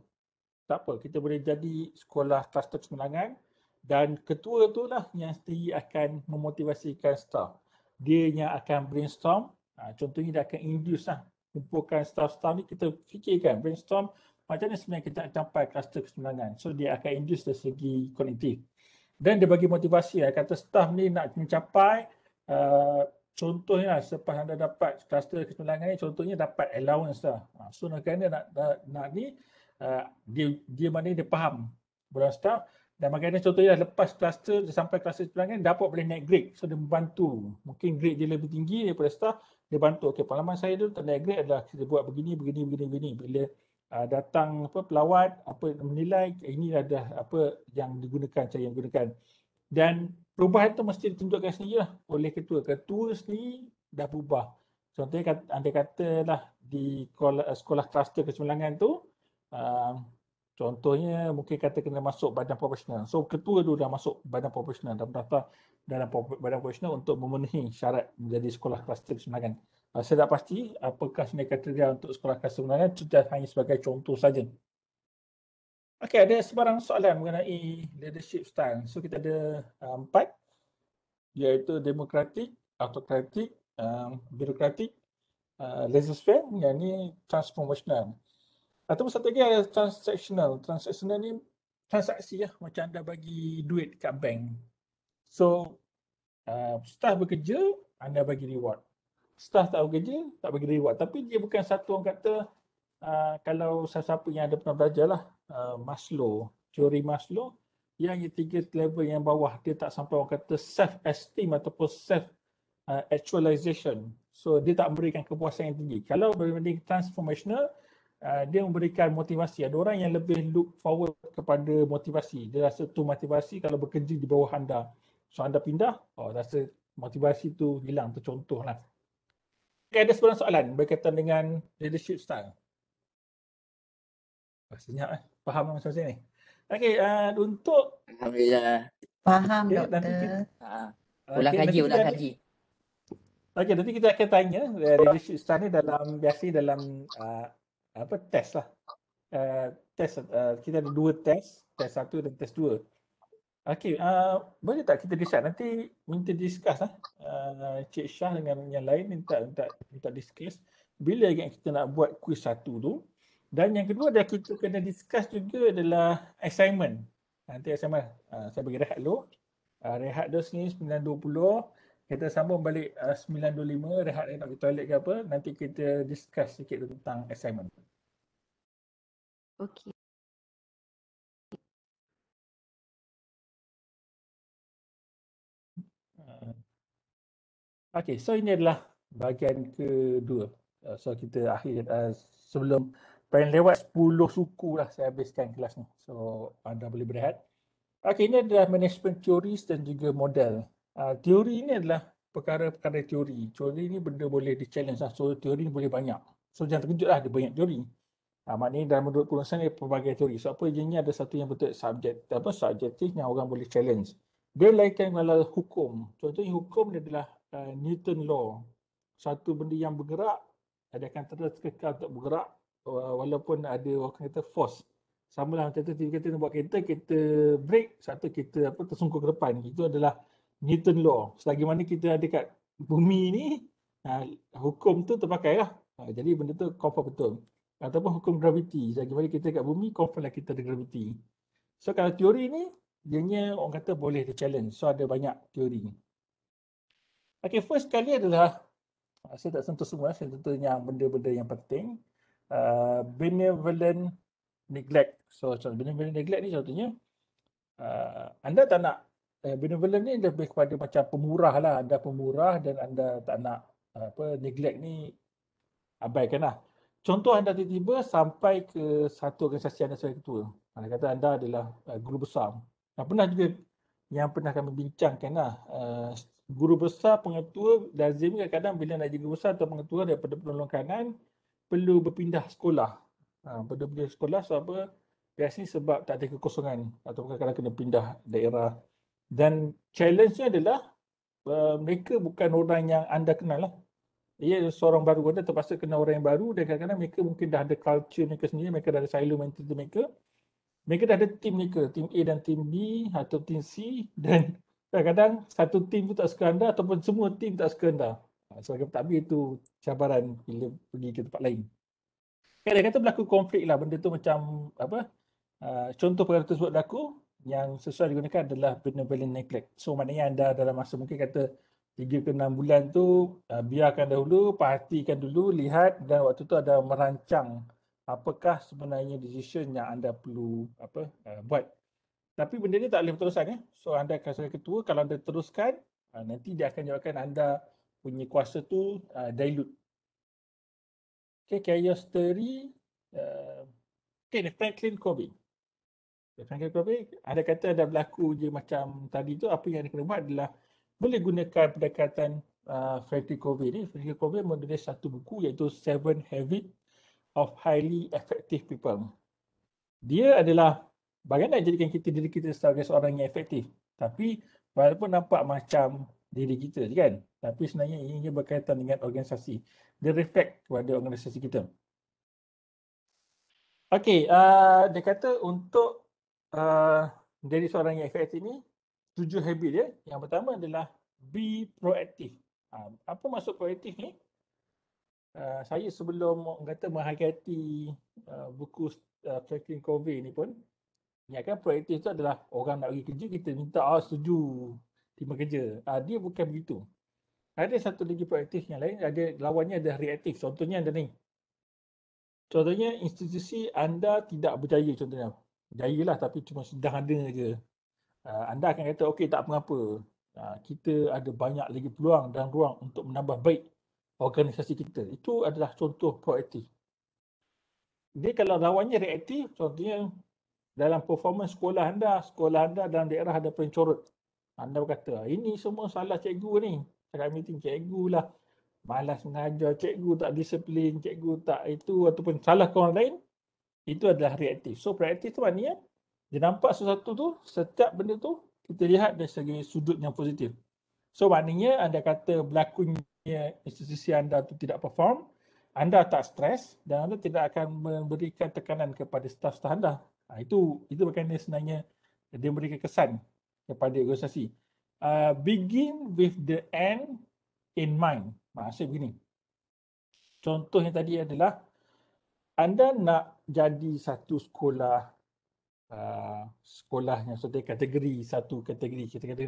Tak apa, kita boleh jadi sekolah kluster kemenangan dan ketua tu lah yang sendiri akan memotivasikan staff. Dia yang akan brainstorm, ha, contohnya dia akan induce lah kumpulkan staff-staff ni kita fikirkan brainstorm macam mana sebenarnya kita nak capai kluster kesemenangan. So dia akan induce dari segi kognitif. Dan dia bagi motivasi lah. Kata staff ni nak mencapai uh, contohnya lah, selepas anda dapat cluster kesenangan ni contohnya dapat allowance lah. Ha, so nak kena nak, nak, nak ni uh, dia dia mana dia faham bulan staff dan makanya contohnya lah, lepas cluster sampai cluster kesenangan dapat boleh naik grade. So dia membantu. Mungkin grade dia lebih tinggi daripada staff dia bantu. Okay, pengalaman saya tu tak grade adalah kita buat begini, begini, begini, begini. Bila uh, datang apa pelawat apa menilai eh, ini ada apa yang digunakan cara yang digunakan dan perubahan itu mesti ditunjukkan sendiri lah oleh ketua ketua sendiri dah berubah contohnya kata, anda katalah di sekolah, eh, sekolah kluster kesemulangan tu uh, contohnya mungkin kata kena masuk badan profesional so ketua tu dah masuk badan profesional dah mendaftar dalam badan profesional untuk memenuhi syarat menjadi sekolah kluster kesemulangan Ah, saya tak pasti apakah sebenarnya kriteria untuk sekolah khas sebenarnya sudah hanya sebagai contoh saja. Okey, ada sebarang soalan mengenai leadership style. So kita ada uh, empat iaitu demokratik, autokratik, um, birokratik, uh, laissez-faire yang ini transformational. Atau satu lagi ada transactional. Transactional ni transaksi ya, macam anda bagi duit kat bank. So, uh, staff bekerja, anda bagi reward staff tahu kerja, tak bagi reward. Tapi dia bukan satu orang kata, uh, kalau siapa-siapa yang ada pernah belajar lah, uh, Maslow, teori Maslow, yang tiga level yang bawah, dia tak sampai orang kata self-esteem ataupun self-actualization. Ah, so, dia tak memberikan kepuasan yang tinggi. Kalau berbanding transformational, uh, dia memberikan motivasi. Ada orang yang lebih look forward kepada motivasi. Dia rasa tu motivasi kalau bekerja di bawah anda. So, anda pindah, oh, rasa motivasi tu hilang tu contoh lah. Okay, ada sebuah soalan berkaitan dengan leadership style. Ah, senyap eh. Faham macam macam ni. Okay, uh, ah, untuk... Alhamdulillah. Faham, okay, ya, doktor. Ah, nanti kita... Ha. Ulang okay, kaji, ulang kaji. Nanti... Okey, nanti kita akan tanya uh, leadership style ni dalam biasa dalam uh, apa test lah. Uh, test uh, kita ada dua test, test satu dan test dua. Okay, uh, boleh tak kita discuss nanti minta discuss ah. Uh, Cik Shah dengan yang lain minta minta minta discuss bila yang kita nak buat kuis satu tu. Dan yang kedua adalah kita kena discuss juga adalah assignment. Nanti assignment uh, saya bagi rehat dulu. Uh, rehat dulu sini 9.20. Kita sambung balik uh, 9.25 rehat nak pergi toilet ke apa. Nanti kita discuss sikit tentang assignment. Okay. Okay, so ini adalah bahagian kedua. Uh, so kita akhir uh, sebelum paling lewat 10 suku lah saya habiskan kelas ni. So anda boleh berehat. Okay, ini adalah management theories dan juga model. Uh, teori ini adalah perkara-perkara teori. Teori ini benda boleh di challenge lah. So teori ini boleh banyak. So jangan terkejut lah ada banyak teori. Uh, maknanya dalam menurut kurusan ni pelbagai teori. So apa jenisnya ada satu yang betul subjek apa subjektif yang orang boleh challenge. Dia laikan kalau hukum. Contohnya hukum ni adalah uh, Newton law. Satu benda yang bergerak dia akan terus kekal untuk bergerak walaupun ada orang kata force. Sama lah macam tu tiba kita buat kereta, kita break, satu kita apa tersungkur ke depan. Itu adalah Newton law. Selagi mana kita ada kat bumi ni, ha, hukum tu terpakai lah. Ha, jadi benda tu confirm betul. Ataupun hukum graviti. Selagi mana kita kat bumi, confirm lah kita ada graviti. So kalau teori ni, dia orang kata boleh di challenge. So ada banyak teori ni. Okay, first sekali adalah ah, saya tak sentuh semua, saya sentuh yang benda-benda yang penting. Uh, benevolent neglect. So, contoh benevolent neglect ni contohnya, uh, anda tak nak, uh, benevolent ni lebih kepada macam pemurah lah. Anda pemurah dan anda tak nak uh, apa neglect ni abaikan lah. Contoh anda tiba-tiba sampai ke satu organisasi anda sebagai ketua. Anda kata anda adalah uh, guru besar. Yang pernah juga, yang pernah kami bincangkan lah, uh, guru besar pengetua lazim kadang-kadang bila nak jadi guru besar atau pengetua daripada penolong kanan perlu berpindah sekolah. Ha, perlu berpindah sekolah sebab apa? Biasanya sebab tak ada kekosongan atau kadang-kadang kena pindah daerah. Dan challenge-nya adalah uh, mereka bukan orang yang anda kenal lah. Ia seorang baru anda terpaksa kenal orang yang baru dan kadang-kadang mereka mungkin dah ada culture mereka sendiri, mereka dah ada silo mentality mereka. Mereka dah ada team mereka, team A dan team B atau team C dan kadang-kadang satu tim tu tak suka anda ataupun semua tim tak suka anda. Ha, Sebagai pentadbir tu cabaran bila pergi ke tempat lain. Kadang-kadang tu berlaku konflik lah benda tu macam apa ha, contoh perkara tersebut berlaku yang sesuai digunakan adalah benevolent neglect. So maknanya anda dalam masa mungkin kata 3 ke 6 bulan tu ha, biarkan dahulu, perhatikan dulu, lihat dan waktu tu ada merancang apakah sebenarnya decision yang anda perlu apa buat. Tapi benda ni tak boleh berterusan ya. Eh. So anda akan sebagai ketua kalau anda teruskan uh, nanti dia akan menyebabkan anda punya kuasa tu uh, dilute. Okay, chaos theory. Uh, ah, okay, Franklin Covey. Franklin Covey, anda kata ada berlaku je macam tadi tu, apa yang anda kena buat adalah boleh gunakan pendekatan uh, Franklin Covey ni. Franklin Covey menulis satu buku iaitu Seven Habits of Highly Effective People. Dia adalah bagaimana jadikan kita diri kita sebagai seorang yang efektif tapi walaupun nampak macam diri kita kan tapi sebenarnya ini berkaitan dengan organisasi dia reflect kepada organisasi kita Okey, uh, dia kata untuk uh, jadi seorang yang efektif ni tujuh habit dia. Yang pertama adalah be proaktif. Uh, ha, apa maksud proaktif ni? Uh, saya sebelum kata menghargati uh, buku uh, Franklin Covey ni pun Ya kan proaktif itu adalah orang nak pergi kerja kita minta ah oh, setuju terima kerja. Ah dia bukan begitu. Ada satu lagi proaktif yang lain ada lawannya ada reaktif. Contohnya ada ni. Contohnya institusi anda tidak berjaya contohnya. Berjaya lah tapi cuma sedang ada je. Uh, anda akan kata okey tak apa-apa. Ah, kita ada banyak lagi peluang dan ruang untuk menambah baik organisasi kita. Itu adalah contoh proaktif. Dia kalau lawannya reaktif, contohnya dalam performance sekolah anda, sekolah anda dalam daerah ada pencorot. Anda berkata, ah, ini semua salah cikgu ni. Cakap meeting cikgu lah. Malas mengajar, cikgu tak disiplin, cikgu tak itu ataupun salah ke orang lain. Itu adalah reaktif. So, proaktif tu maknanya, dia nampak sesuatu tu, setiap benda tu, kita lihat dari segi sudut yang positif. So, maknanya anda kata berlakunya institusi anda tu tidak perform, anda tak stres dan anda tidak akan memberikan tekanan kepada staf-staf anda Ha, itu itu berkaitan sebenarnya dia memberikan kesan kepada organisasi. Uh, begin with the end in mind. Maksudnya begini. Contoh yang tadi adalah anda nak jadi satu sekolah uh, sekolah yang satu kategori satu kategori kita kata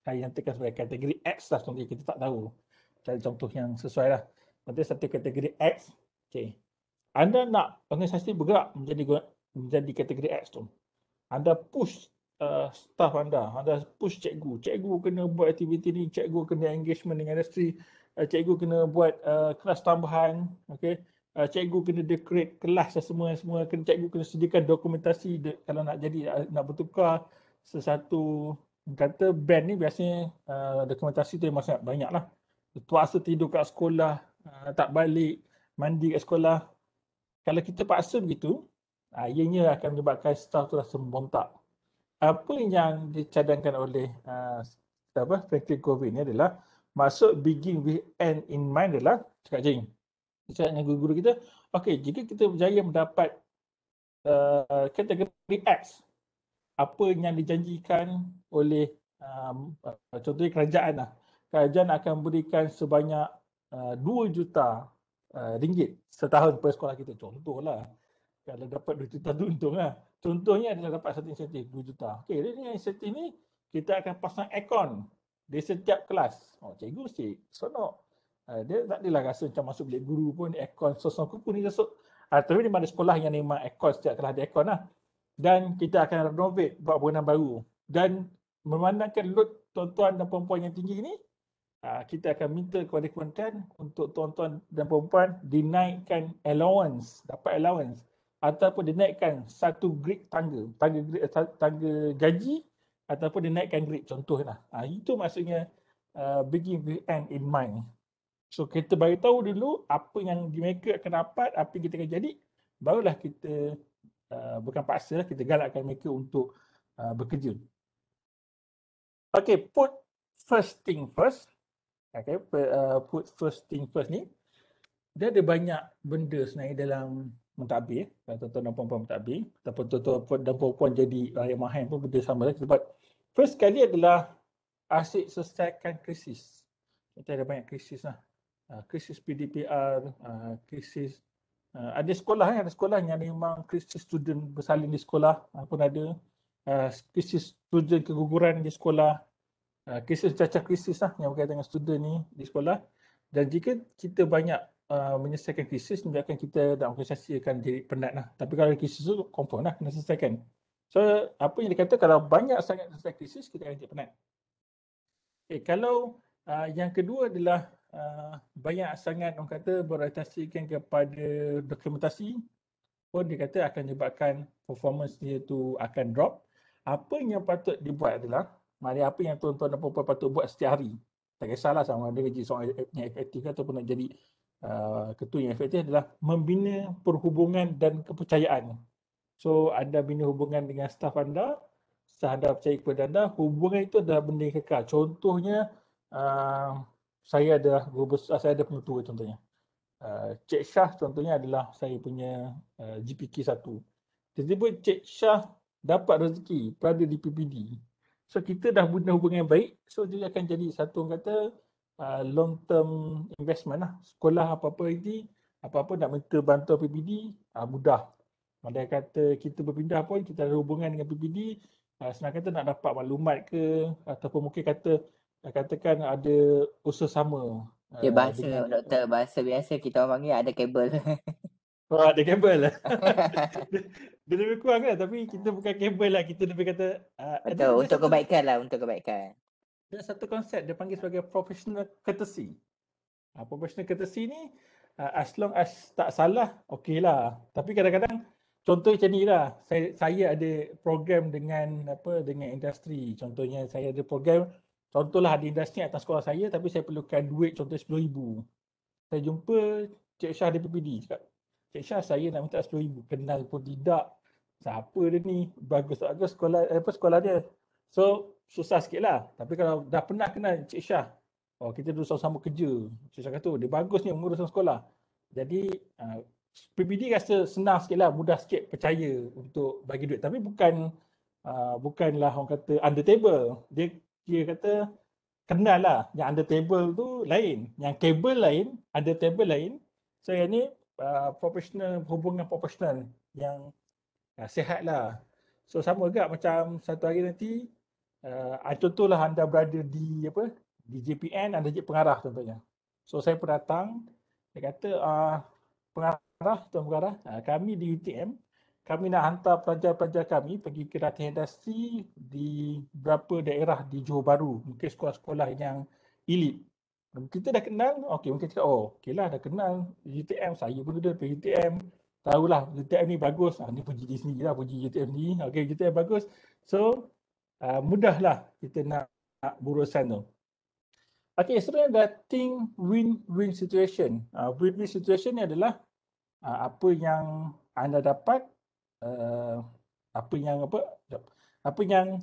saya eh, nyatakan sebagai kategori X lah contohnya kita tak tahu cari contoh yang sesuai lah contohnya satu kategori X okay. anda nak organisasi bergerak menjadi menjadi kategori X tu. Anda push uh, staff anda, anda push cikgu. Cikgu kena buat aktiviti ni, cikgu kena engagement dengan industri, uh, cikgu kena buat uh, kelas tambahan, okay. Uh, cikgu kena decorate kelas dan semua semua kena cikgu kena sediakan dokumentasi de, kalau nak jadi uh, nak bertukar sesuatu kata band ni biasanya uh, dokumentasi tu memang sangat banyak lah tuasa tidur kat sekolah uh, tak balik mandi kat sekolah kalau kita paksa begitu Ha, ianya akan menyebabkan staf itu rasa membontak. Apa yang dicadangkan oleh uh, apa, Franklin Covey ini adalah masuk begin with end in mind adalah cakap jing. Cakap dengan guru-guru kita, okay, jika kita berjaya mendapat uh, kategori X, apa yang dijanjikan oleh uh, contohnya kerajaan lah. Kerajaan akan berikan sebanyak uh, 2 juta uh, ringgit setahun per sekolah kita. lah kalau dapat 2 juta tu untung lah. Contohnya adalah dapat satu insentif 2 juta. Okey, dengan insentif ni kita akan pasang aircon di setiap kelas. Oh, cikgu mesti senang. Uh, dia tak adalah rasa macam masuk bilik guru pun aircon sosok kuku ni masuk. Uh, tapi ni mana sekolah yang memang aircon setiap kelas ada aircon lah. Dan kita akan renovate buat bangunan baru. Dan memandangkan load tuan-tuan dan perempuan yang tinggi ni, ah, kita akan minta kepada kementerian untuk tuan-tuan dan perempuan dinaikkan allowance, dapat allowance ataupun dinaikkan satu grade tangga, tangga grade, eh, tangga gaji ataupun dinaikkan grade Contohnya, Ah ha, itu maksudnya uh, begin with end in mind. So kita bagi tahu dulu apa yang mereka akan dapat, apa yang kita akan jadi, barulah kita uh, bukan paksa lah, kita galakkan mereka untuk uh, bekerja. Okay, put first thing first. Okay, put, uh, put first thing first ni. Dia ada banyak benda sebenarnya dalam mentadbir dan eh. tuan-tuan dan puan-puan mentadbir ataupun tuan-tuan dan puan-puan jadi rakyat mahal pun benda sama lah sebab first kali adalah asyik selesaikan krisis kita ada banyak krisis lah ah, krisis PDPR, ah, krisis ah, ada sekolah kan, ada sekolah yang memang krisis student bersalin di sekolah pun ada krisis student keguguran di sekolah krisis cacah krisis lah yang berkaitan dengan student ni di sekolah dan jika kita banyak Uh, menyelesaikan krisis menyebabkan kita organisasi akan jadi penat lah. Tapi kalau krisis tu confirm lah kena selesaikan. So apa yang dikata kalau banyak sangat selesai krisis kita akan jadi penat. Okay, eh, kalau uh, yang kedua adalah uh, banyak sangat orang kata berorientasikan kepada dokumentasi pun dia kata akan menyebabkan performance dia tu akan drop. Apa yang patut dibuat adalah mari apa yang tuan-tuan dan puan-puan patut buat setiap hari. Tak kisahlah sama ada kerja seorang yang efektif ataupun nak jadi uh, ketua yang efektif adalah membina perhubungan dan kepercayaan. So anda bina hubungan dengan staf anda, staf anda percaya kepada anda, hubungan itu adalah benda yang kekal. Contohnya uh, saya ada guru besar, saya ada penutur, contohnya. Uh, Cik Shah contohnya adalah saya punya uh, GPK 1. Tiba-tiba Cik Shah dapat rezeki pada di PPD. So kita dah bina hubungan yang baik, so dia akan jadi satu orang kata Uh, long term investment lah. Sekolah apa-apa ini, apa-apa nak minta bantuan PPD, uh, mudah. Mereka kata kita berpindah pun, kita ada hubungan dengan PPD, uh, senang kata nak dapat maklumat ke, ataupun mungkin kata, uh, katakan ada usaha sama. Ya, uh, ya, bahasa, dengan, doktor, bahasa biasa kita orang panggil ada kabel. *laughs* Oh, ada kabel lah. *laughs* dia, *laughs* dia lebih kurang lah. Tapi kita bukan kabel lah. Kita lebih kata... Uh, Betul. Untuk kebaikan lah. Untuk kebaikan ada satu konsep dia panggil sebagai professional courtesy. Uh, professional courtesy ni uh, as long as tak salah, okey lah. Tapi kadang-kadang contoh macam ni lah. Saya, saya ada program dengan apa dengan industri. Contohnya saya ada program contohlah ada industri atas sekolah saya tapi saya perlukan duit contoh RM10,000. Saya jumpa Cik Syah DPPD cakap Cik Syah saya nak minta RM10,000. Kenal pun tidak. Siapa dia ni? Bagus tak bagus sekolah, apa sekolah dia? So susah sikit lah. Tapi kalau dah pernah kenal Cik Syah, oh, kita dulu sama-sama kerja. Cik Syah kata, oh, dia bagus ni menguruskan sekolah. Jadi, uh, ah, PBD rasa senang sikit lah, mudah sikit percaya untuk bagi duit. Tapi bukan uh, bukanlah orang kata under table. Dia, dia kata, kenal lah yang under table tu lain. Yang cable lain, under table lain. So, yang ni uh, professional, hubungan professional yang uh, sehat lah. So, sama juga macam satu hari nanti, uh, eh, contohlah anda berada di apa di JPN anda jadi pengarah contohnya so saya pun datang dia kata uh, pengarah tuan pengarah uh, kami di UTM kami nak hantar pelajar-pelajar kami pergi ke latihan industri di beberapa daerah di Johor Bahru mungkin sekolah-sekolah yang elit kita dah kenal, okey mungkin cakap, oh okey lah dah kenal UTM, saya pun dah pergi UTM Tahulah UTM ni bagus, ha, ni puji di sini lah, puji UTM ni, okey UTM bagus So uh, mudahlah kita nak, nak buruskan tu. Okay, seterusnya ada think win-win situation. Uh, win-win situation ni adalah uh, apa yang anda dapat, uh, apa yang apa, apa yang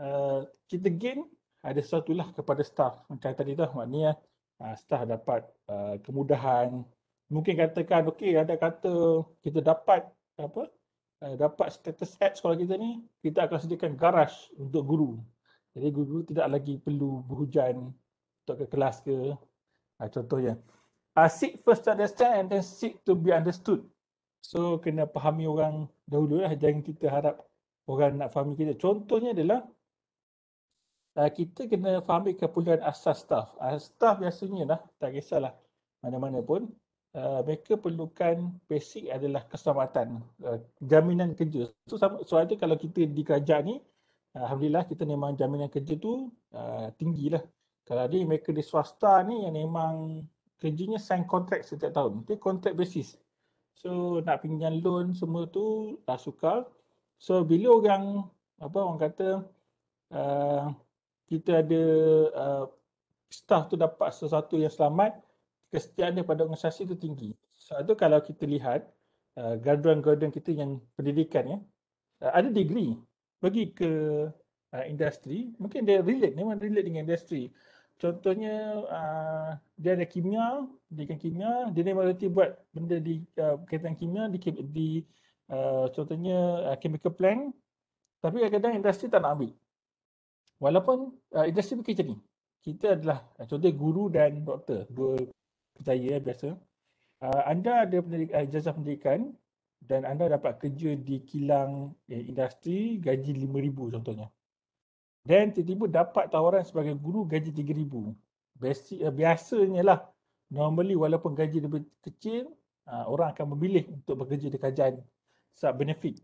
uh, kita gain ada sesuatu lah kepada staff. Macam tadi tu maknanya uh, staff dapat uh, kemudahan. Mungkin katakan, okay, ada kata kita dapat apa, Eh, dapat status head sekolah kita ni, kita akan sediakan garaj untuk guru. Jadi guru tidak lagi perlu berhujan untuk ke kelas ke. Ah, contohnya, uh, seek first to understand and then seek to be understood. So, kena fahami orang dahulu lah. Jangan kita harap orang nak fahami kita. Contohnya adalah, ah, kita kena fahami kepulauan asas staff. Uh, staff biasanya lah, tak kisahlah mana-mana pun. Eh, mereka perlukan basic adalah keselamatan, uh, jaminan kerja. So, sama, so ada kalau kita di kerajaan ni, eh, Alhamdulillah kita memang jaminan kerja tu uh, tinggi lah. Kalau ada mereka di swasta ni yang memang kerjanya sign kontrak setiap tahun. Okay, kontrak basis. So nak pinjam loan semua tu tak sukar. So bila orang apa orang kata uh, kita ada uh, staff tu dapat sesuatu yang selamat, kesetiaan daripada organisasi itu tinggi. Sebab itu kalau kita lihat uh, graduan-graduan kita yang pendidikan ya, uh, ada degree pergi ke uh, industri, mungkin dia relate, memang relate dengan industri. Contohnya uh, dia ada kimia, dia kan kimia, dia memang nanti buat benda di uh, kaitan kimia di, di uh, contohnya uh, chemical plant tapi kadang-kadang industri tak nak ambil. Walaupun uh, industri fikir macam ni. Kita adalah uh, contohnya guru dan doktor. Dua berjaya biasa. Uh, anda ada pendidikan, uh, eh, ijazah pendidikan dan anda dapat kerja di kilang eh, industri gaji RM5,000 contohnya. Dan tiba-tiba dapat tawaran sebagai guru gaji RM3,000. Basic, uh, biasanya lah, normally walaupun gaji lebih kecil, uh, orang akan memilih untuk bekerja di kajian sebab benefit.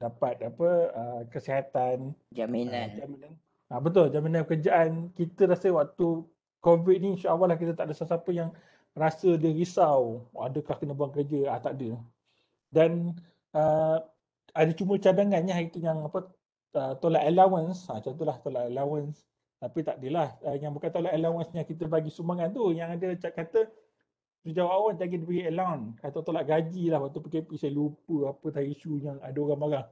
Dapat apa uh, kesihatan. Jaminan. Uh, jaminan. Uh, betul, jaminan pekerjaan. Kita rasa waktu COVID ni insyaAllah lah kita tak ada sesiapa yang rasa dia risau adakah kena buang kerja ah tak ada dan uh, ada cuma cadangannya hari tu yang apa uh, tolak allowance ah contohlah tolak allowance tapi tak adalah uh, yang bukan tolak allowance yang kita bagi sumbangan tu yang ada cakap kata sejauh awal tadi dia beri allowance kata tolak gaji lah waktu PKP saya lupa apa tadi isu yang ada orang marah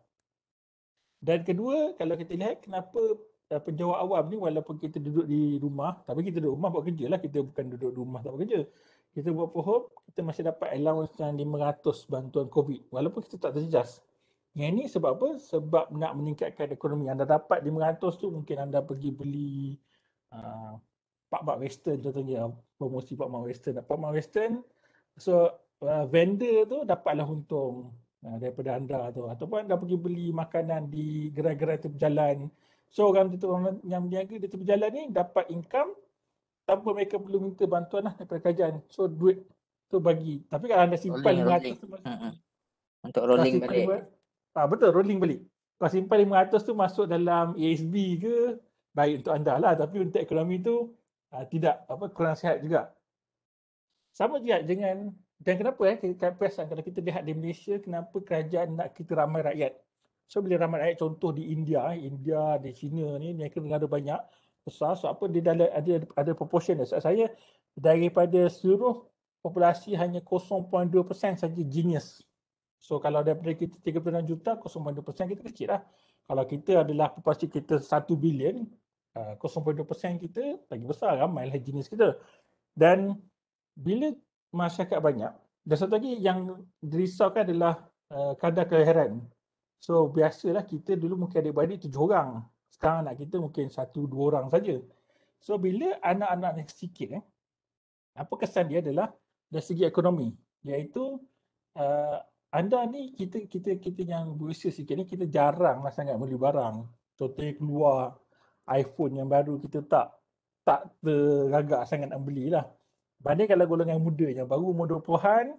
dan kedua kalau kita lihat kenapa uh, penjawat awam ni walaupun kita duduk di rumah tapi kita duduk rumah buat kerja lah kita bukan duduk di rumah tak buat kerja kita buat pohon kita masih dapat allowance yang 500 bantuan covid walaupun kita tak terjejas yang ni sebab apa? Sebab nak meningkatkan ekonomi. Anda dapat 500 tu mungkin anda pergi beli pak ah, Pak Mak Western contohnya promosi Pak pak Western. Pak pak Western so uh, vendor tu dapatlah untung ah, daripada anda tu. Ataupun anda pergi beli makanan di gerai-gerai tu berjalan So orang tu yang berniaga dia terjalan ni dapat income tanpa mereka perlu minta bantuan lah daripada kerajaan. So duit tu bagi. Tapi kalau anda simpan rolling, 500 tu hmm, hmm. Untuk rolling balik. Ah ha, betul rolling balik. Kalau simpan 500 tu masuk dalam ASB ke baik untuk anda lah tapi untuk ekonomi tu ha, tidak apa kurang sihat juga. Sama juga dengan dan kenapa eh kalau kita lihat di Malaysia kenapa kerajaan nak kita ramai rakyat So bila ramai ayat contoh di India, eh, India, di China ni, ni akan negara banyak besar. So apa dia ada ada, ada proportion dia. saya daripada seluruh populasi hanya 0.2% saja genius. So kalau daripada kita 36 juta, 0.2% kita kecil lah. Kalau kita adalah populasi kita 1 bilion, 0.2% ah, kita lagi besar, ramai lah genius kita. Dan bila masyarakat banyak, dan satu lagi yang dirisaukan adalah ah, kadar keheran So biasalah kita dulu mungkin ada adik tujuh orang. Sekarang anak kita mungkin satu dua orang saja. So bila anak-anak yang sikit eh, apa kesan dia adalah dari segi ekonomi iaitu uh, anda ni kita kita kita yang berusia sikit ni kita jarang lah sangat beli barang. Contohnya keluar iPhone yang baru kita tak tak tergagak sangat nak belilah. Banding kalau golongan yang muda yang baru umur 20-an,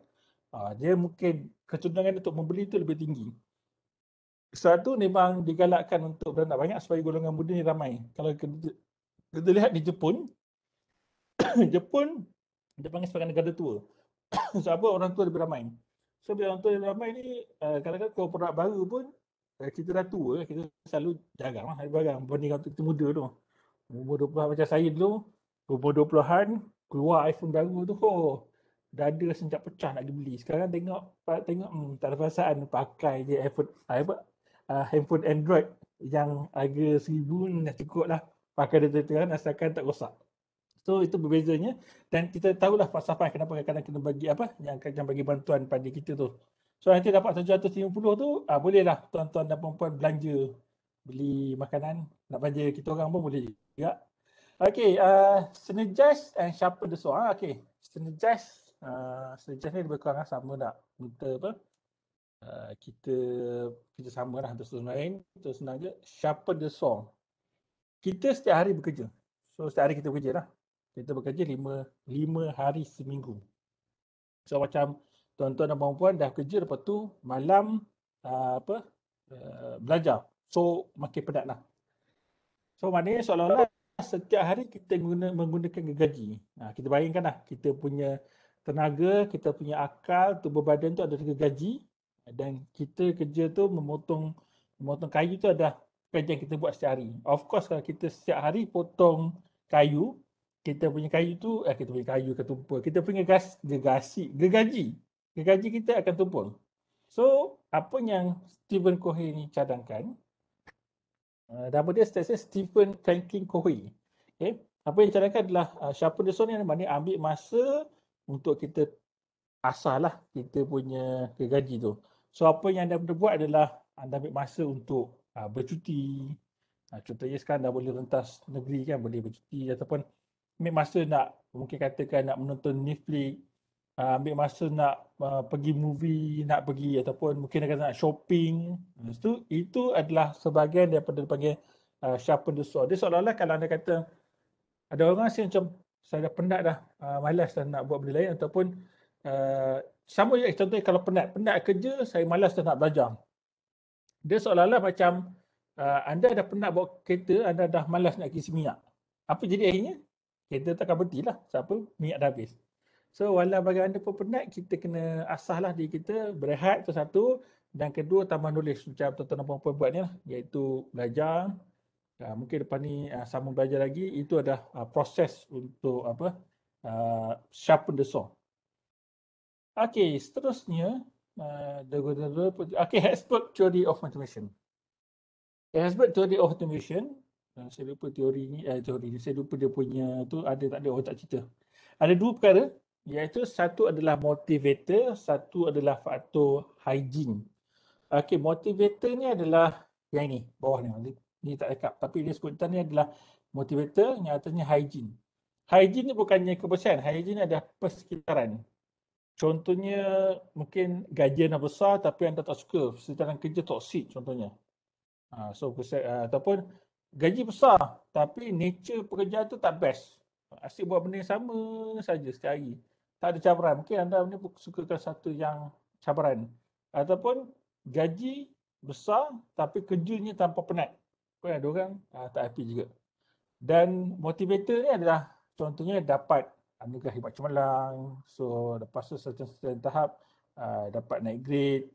ah, dia mungkin kecenderungan untuk membeli itu lebih tinggi satu memang digalakkan untuk beranak banyak supaya golongan muda ni ramai. Kalau kita, kita lihat di Jepun, *coughs* Jepun dia panggil sebagai negara tua. *coughs* Sebab so, orang tua lebih ramai. So bila orang tua lebih ramai ni, eh, kadang-kadang kalau produk baru pun, eh, kita dah tua, kita selalu jarang lah, barang berbanding untuk kita muda tu. Umur 20-an macam saya dulu, umur 20-an, keluar iPhone baru tu, oh, dada senjak pecah nak dibeli. Sekarang tengok, tengok hmm, tak ada perasaan pakai je iPhone, iPhone, ah, uh, handphone Android yang harga RM1,000 dah cukup lah pakai data terang asalkan tak rosak. So itu berbezanya dan kita tahulah apa, kenapa kadang-kadang kita bagi apa yang akan bagi bantuan pada kita tu. So nanti dapat RM750 tu uh, bolehlah tuan-tuan dan perempuan belanja beli makanan nak belanja kita orang pun boleh juga. Okay, uh, ah, synergize and sharpen the sword. Uh, ah, okay, synergize. Uh, synergize ni lebih kurang lah sama tak? Muka apa? uh, kita kerjasama lah terus terus lain terus senang je sharpen the saw kita setiap hari bekerja so setiap hari kita bekerja lah kita bekerja lima lima hari seminggu so macam tuan-tuan dan puan-puan dah kerja lepas tu malam uh, apa uh, belajar so makin penat lah so maknanya seolah-olah setiap hari kita guna, menggunakan gaji. Ha, kita bayangkanlah kita punya tenaga, kita punya akal, tubuh badan tu ada tiga gaji dan kita kerja tu memotong memotong kayu tu adalah kerja kita buat setiap hari. Of course kalau kita setiap hari potong kayu, kita punya kayu tu eh kita punya kayu ketumpul. Kita punya gas gegasi, gegaji. Gegaji kita akan tumpul. So, apa yang Stephen Covey ni cadangkan? Uh, nama dia statusnya Stephen Franklin Covey. Okay. Eh, apa yang cadangkan adalah uh, sharpen the saw ni maknanya ambil masa untuk kita asahlah kita punya gegaji tu. So apa yang anda perlu buat adalah anda ambil masa untuk uh, bercuti. Uh, contohnya sekarang dah boleh rentas negeri kan boleh bercuti ataupun ambil masa nak mungkin katakan nak menonton Netflix, uh, ambil masa nak uh, pergi movie, nak pergi ataupun mungkin nak nak shopping. Hmm. Itu itu adalah sebahagian daripada panggil uh, sharpen the saw. Dia seolah-olah kalau anda kata ada orang asyik macam saya dah penat dah, uh, malas dah nak buat benda lain ataupun sama juga contohnya kalau penat-penat kerja, saya malas dan nak belajar. Dia seolah-olah macam uh, anda dah penat bawa kereta, anda dah malas nak kisi minyak. Apa jadi akhirnya? Kereta tak berhenti lah. Siapa? Minyak dah habis. So, walau anda pun penat, kita kena asahlah diri kita, berehat tu satu. Dan kedua, tambah nulis macam tuan-tuan dan puan buat ni lah. Iaitu belajar. Uh, mungkin lepas ni uh, sambung belajar lagi. Itu adalah uh, proses untuk apa uh, sharpen the saw. Okay, seterusnya uh, okay, Hertzberg Theory of Automation. Hertzberg Theory of Automation, uh, saya lupa teori ni, eh, teori ni, saya lupa dia punya tu ada tak ada, orang tak cerita. Ada dua perkara, iaitu satu adalah motivator, satu adalah faktor hygiene. Okay, motivator ni adalah yang ini, bawah ni. Ni tak lekap, tapi dia sebutkan ni adalah motivator, yang atasnya hygiene. Hygiene ni bukannya kebersihan, hygiene ni adalah persekitaran. Contohnya mungkin gaji anda besar tapi anda tak suka setelan kerja toksik contohnya. Ha, so uh, ataupun gaji besar tapi nature pekerjaan tu tak best. Asyik buat benda yang sama saja setiap hari. Tak ada cabaran. Mungkin anda ni sukakan satu yang cabaran. Ataupun gaji besar tapi kerjanya tanpa penat. Kau ada orang ha, tak happy juga. Dan motivator ni adalah contohnya dapat anugerah hebat cemerlang. So lepas tu certain, certain tahap uh, dapat naik grade.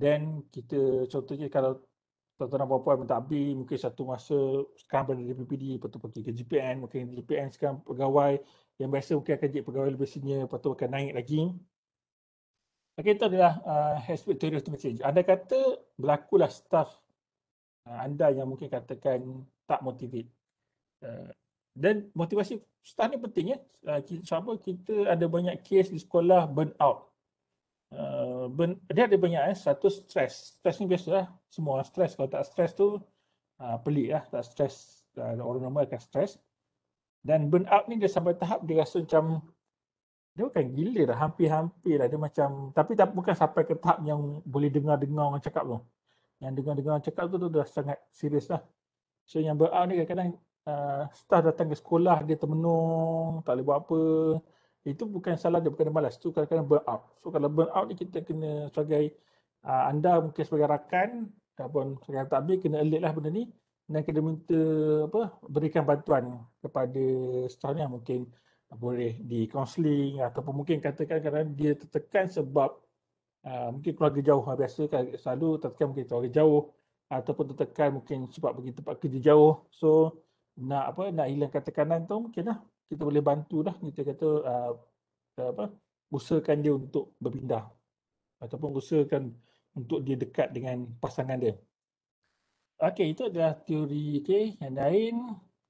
Then kita contohnya kalau tuan-tuan apa puan-puan minta B, mungkin satu masa sekarang berada di PPD, lepas tu pergi ke GPN, mungkin di GPN sekarang pegawai yang biasa mungkin akan jadi pegawai lebih senior, lepas tu akan naik lagi. Okay, itu adalah uh, aspek teori of change. Anda kata berlakulah staff uh, anda yang mungkin katakan tak motivate. Uh, dan motivasi staff ni penting ya. Eh, Sebab kita ada banyak kes di sekolah eh, burn out. Uh, dia ada banyak eh. Satu stres. Stres ni biasa lah. Semua orang stres. Kalau tak stres tu ah, pelik lah. Tak stres. Uh, ah, orang normal akan stres. Dan burn out ni dia sampai tahap dia rasa macam dia bukan gila dah. Hampir-hampir lah. Dia macam tapi tak bukan sampai ke tahap yang boleh dengar-dengar orang cakap tu. Yang dengar-dengar orang cakap tu, tu dah sangat serius lah. So yang burn out ni kadang-kadang Ah, staff datang ke sekolah dia termenung, tak boleh buat apa. Itu bukan salah dia, bukan dia malas. Itu kadang-kadang burn out. So kalau burn out ni kita kena sebagai uh, anda mungkin sebagai rakan ataupun sebagai takbir kena alert lah benda ni dan kena minta apa berikan bantuan kepada staff ni lah. mungkin boleh di counseling ataupun mungkin katakan kerana dia tertekan sebab uh, mungkin keluarga jauh biasa kan selalu tertekan mungkin keluarga jauh ataupun tertekan mungkin sebab pergi tempat kerja jauh so nak apa nak hilangkan tekanan tu mungkin lah kita boleh bantu dah kita kata uh, apa usahakan dia untuk berpindah ataupun usahakan untuk dia dekat dengan pasangan dia okey itu adalah teori okey yang lain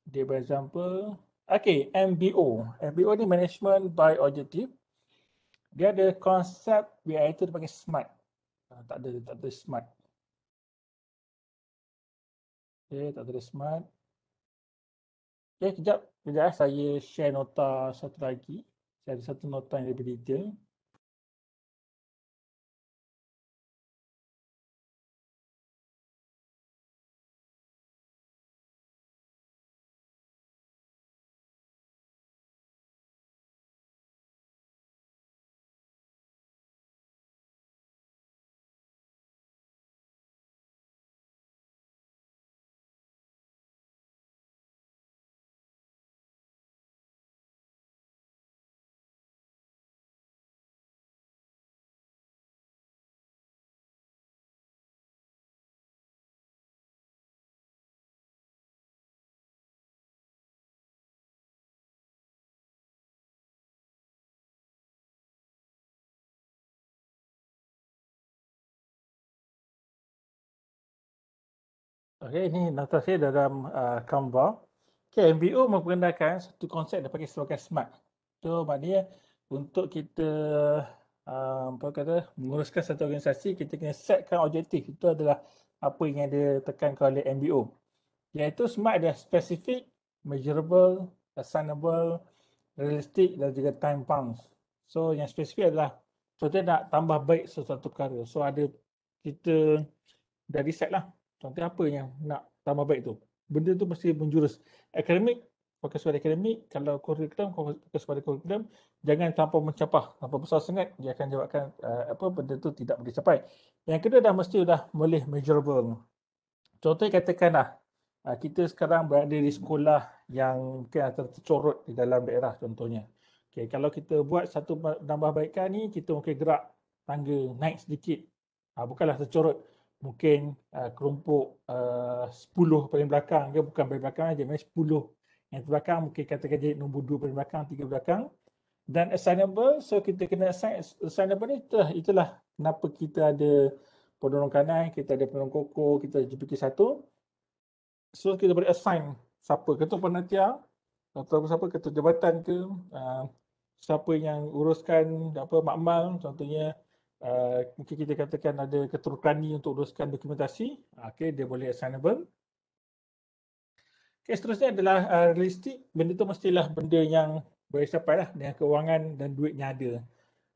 dia by example okey MBO MBO ni management by objective dia ada konsep BI itu dia panggil smart uh, tak ada tak ada smart Okay, tak ada smart. Okay, kejap. Sekejap eh, saya share nota satu lagi. Saya satu nota yang lebih detail. Okey, ini nota saya dalam uh, Canva. Okey, MBO memperkenalkan satu konsep dipanggil sebagai smart. So, maknanya untuk kita uh, apa uh, kata menguruskan satu organisasi, kita kena setkan objektif. Itu adalah apa yang dia tekankan oleh MBO. Iaitu smart adalah specific, measurable, assignable, realistic dan juga time bound. So, yang spesifik adalah contohnya nak tambah baik sesuatu perkara. So, ada kita dah decide lah Contoh apa yang nak tambah baik tu? Benda tu mesti menjurus. Akademik, fokus pada akademik. Kalau kurikulum, fokus pada kurikulum. Jangan tanpa mencapah. Tanpa besar sangat, dia akan jawabkan uh, apa benda tu tidak boleh capai. Yang kedua dah mesti dah boleh measurable. Contohnya katakanlah, uh, eh, kita sekarang berada di sekolah yang mungkin tercorot di dalam daerah contohnya. Okay, kalau kita buat satu tambah baikkan ni, kita mungkin gerak tangga naik sedikit. Uh, bukanlah tercorot mungkin uh, kelompok uh, 10 paling belakang ke bukan paling belakang aja memang 10 yang terbelakang mungkin katakan jadi nombor 2 paling belakang tiga belakang dan assignable so kita kena assign assignable ni itulah, itulah kenapa kita ada penolong kanan kita ada penolong koko kita jepit satu so kita boleh assign siapa ketua panitia atau siapa ketua jabatan ke uh, siapa yang uruskan apa makmal contohnya uh, mungkin kita katakan ada keterukan ni untuk uruskan dokumentasi, okay, dia boleh assignable. Okay, seterusnya adalah uh, realistik. Benda tu mestilah benda yang boleh sampai lah dengan kewangan dan duit yang ada.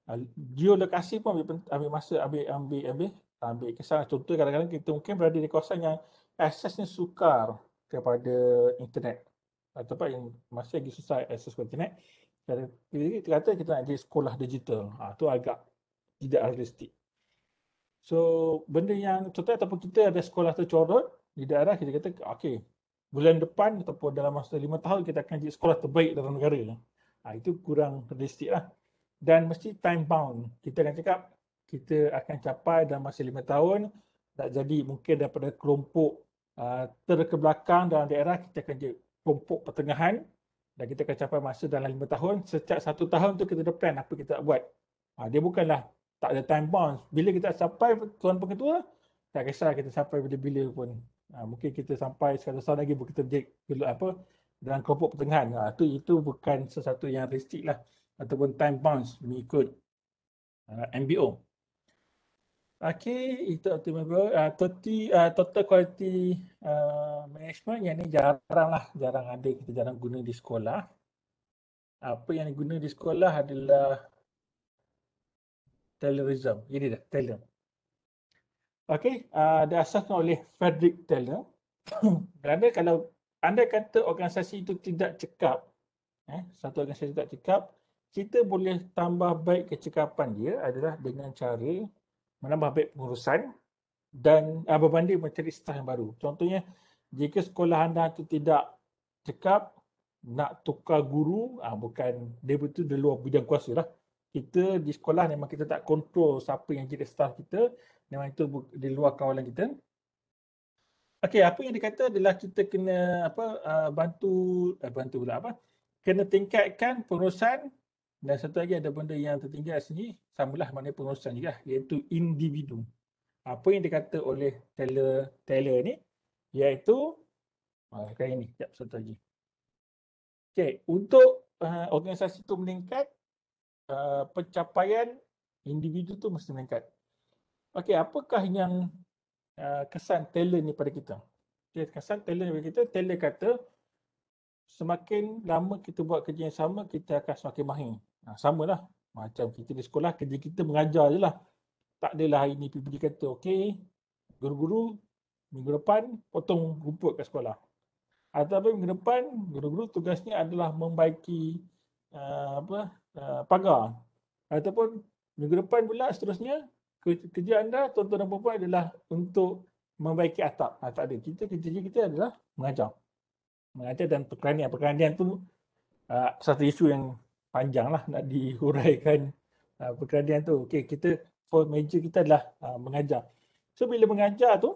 Uh, geolokasi pun ambil, ambil masa, ambil, ambil, ambil, ambil kesan. Contoh kadang-kadang kita mungkin berada di kawasan yang aksesnya sukar kepada internet ataupun yang masih lagi susah akses ke internet. Kita kata kita nak jadi sekolah digital. Ha, tu agak tidak realistik. So, benda yang contohnya ataupun kita ada sekolah tercorot di daerah, kita kata, okey, bulan depan ataupun dalam masa lima tahun kita akan jadi sekolah terbaik dalam negara. Ha, itu kurang realistik lah. Dan mesti time bound. Kita akan cakap, kita akan capai dalam masa lima tahun, tak jadi mungkin daripada kelompok uh, terkebelakang dalam daerah, kita akan jadi kelompok pertengahan dan kita akan capai masa dalam lima tahun. sejak satu tahun tu kita ada plan apa kita nak buat. Ha, dia bukanlah tak ada time bound. Bila kita sampai tuan pengetua, tak kisah kita sampai bila-bila pun. Ha, mungkin kita sampai sekadar tahun lagi kita berjaya apa dalam kelompok pertengahan. Ha, itu, itu bukan sesuatu yang realistik lah. Ataupun time bounds mengikut uh, MBO. Okay, itu optimal uh, 30, uh, total quality uh, management yang ni jarang lah. Jarang ada, kita jarang guna di sekolah. Apa yang diguna di sekolah adalah Taylorism. Ini dah, Taylor. Okey, uh, ah, diasaskan oleh Frederick Taylor. Berada *coughs* kalau anda kata organisasi itu tidak cekap, eh, satu organisasi tidak cekap, kita boleh tambah baik kecekapan dia adalah dengan cari menambah baik pengurusan dan uh, berbanding mencari staff yang baru. Contohnya, jika sekolah anda itu tidak cekap, nak tukar guru, uh, bukan dia betul di luar bidang kuasa lah kita di sekolah memang kita tak kontrol siapa yang jadi staff kita memang itu di luar kawalan kita Okay, apa yang dikata adalah kita kena apa uh, bantu uh, bantu pula apa kena tingkatkan pengurusan dan satu lagi ada benda yang tertinggal sini samalah makna pengurusan juga iaitu individu apa yang dikata oleh Taylor Taylor ni iaitu uh, ah, kali ini jap satu lagi okey untuk uh, organisasi tu meningkat uh, pencapaian individu tu mesti meningkat. Okey, apakah yang uh, kesan Taylor ni pada kita? Okay, kesan Taylor ni pada kita, Taylor kata semakin lama kita buat kerja yang sama, kita akan semakin mahir. Ha, sama lah. Macam kita di sekolah, kerja kita mengajar je lah. Tak adalah hari ni PPD kata, okey, guru-guru, minggu depan potong rumput kat sekolah. Atau minggu depan, guru-guru tugasnya adalah membaiki uh, apa uh, pagar ataupun minggu depan pula seterusnya kerja anda tuan-tuan dan puan-puan adalah untuk membaiki atap. Ha, tak ada. Kita kerja kita adalah mengajar. Mengajar dan perkerandian. Perkerandian tu uh, satu isu yang panjang lah nak dihuraikan uh, perkerandian tu. Okey, kita for major kita adalah uh, mengajar. So bila mengajar tu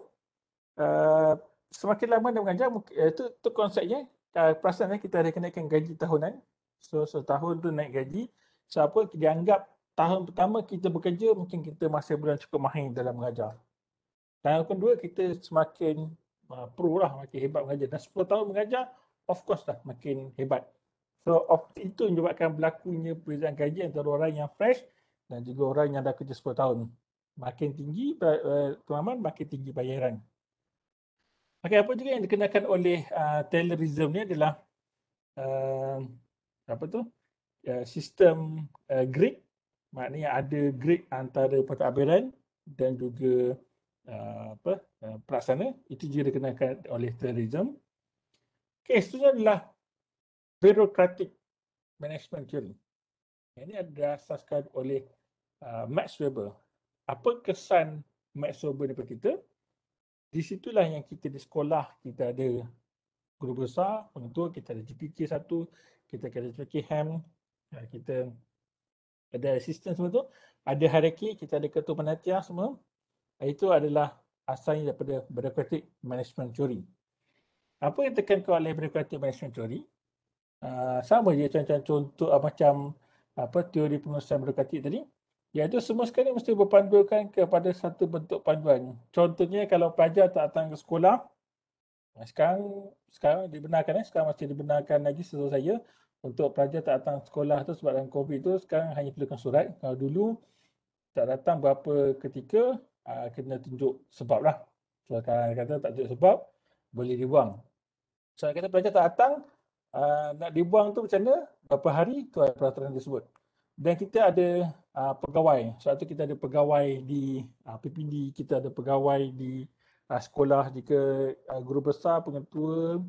uh, semakin lama dia mengajar itu, eh, tu konsepnya uh, perasaan kita ada kenaikan gaji tahunan So setahun tu naik gaji. So apa dianggap tahun pertama kita bekerja mungkin kita masih belum cukup mahir dalam mengajar. Tahun kedua kita semakin uh, pro lah, makin hebat mengajar. Dan 10 tahun mengajar, of course lah makin hebat. So of itu menyebabkan berlakunya perbezaan gaji antara orang yang fresh dan juga orang yang dah kerja 10 tahun. ni Makin tinggi pengalaman, uh, makin tinggi bayaran. Okay, apa juga yang dikenakan oleh uh, Taylor ni adalah uh, apa tu uh, sistem uh, grid maknanya ada grid antara Pertuan dan juga uh, apa uh, pelaksana itu juga dikenakan oleh terorism kes tu adalah bureaucratic management theory ini adalah dasarkan oleh uh, Max Weber apa kesan Max Weber kepada kita di situlah yang kita di sekolah kita ada guru besar, pengetua, kita ada GPK satu, kita kena cuci ham ya, kita ada assistant semua tu ada hierarchy kita ada ketua penatia semua itu adalah asalnya daripada bureaucratic management theory apa yang tekankan oleh bureaucratic management theory uh, sama je contoh contoh ah, uh, macam apa teori pengurusan bureaucratic tadi iaitu semua sekali mesti berpandukan kepada satu bentuk panduan contohnya kalau pelajar tak datang ke sekolah sekarang sekarang dibenarkan eh sekarang masih dibenarkan lagi sesuai saya untuk pelajar tak datang sekolah tu sebab dalam covid tu sekarang hanya perlukan surat kalau dulu tak datang berapa ketika aa, ah, kena tunjuk sebab lah so kalau kata tak tunjuk sebab boleh dibuang so kata pelajar tak datang aa, ah, nak dibuang tu macam mana berapa hari tu ada peraturan tersebut dan kita ada aa, ah, pegawai sebab tu kita ada pegawai di aa, PPD kita ada pegawai di uh, sekolah jika uh, guru besar, pengetua,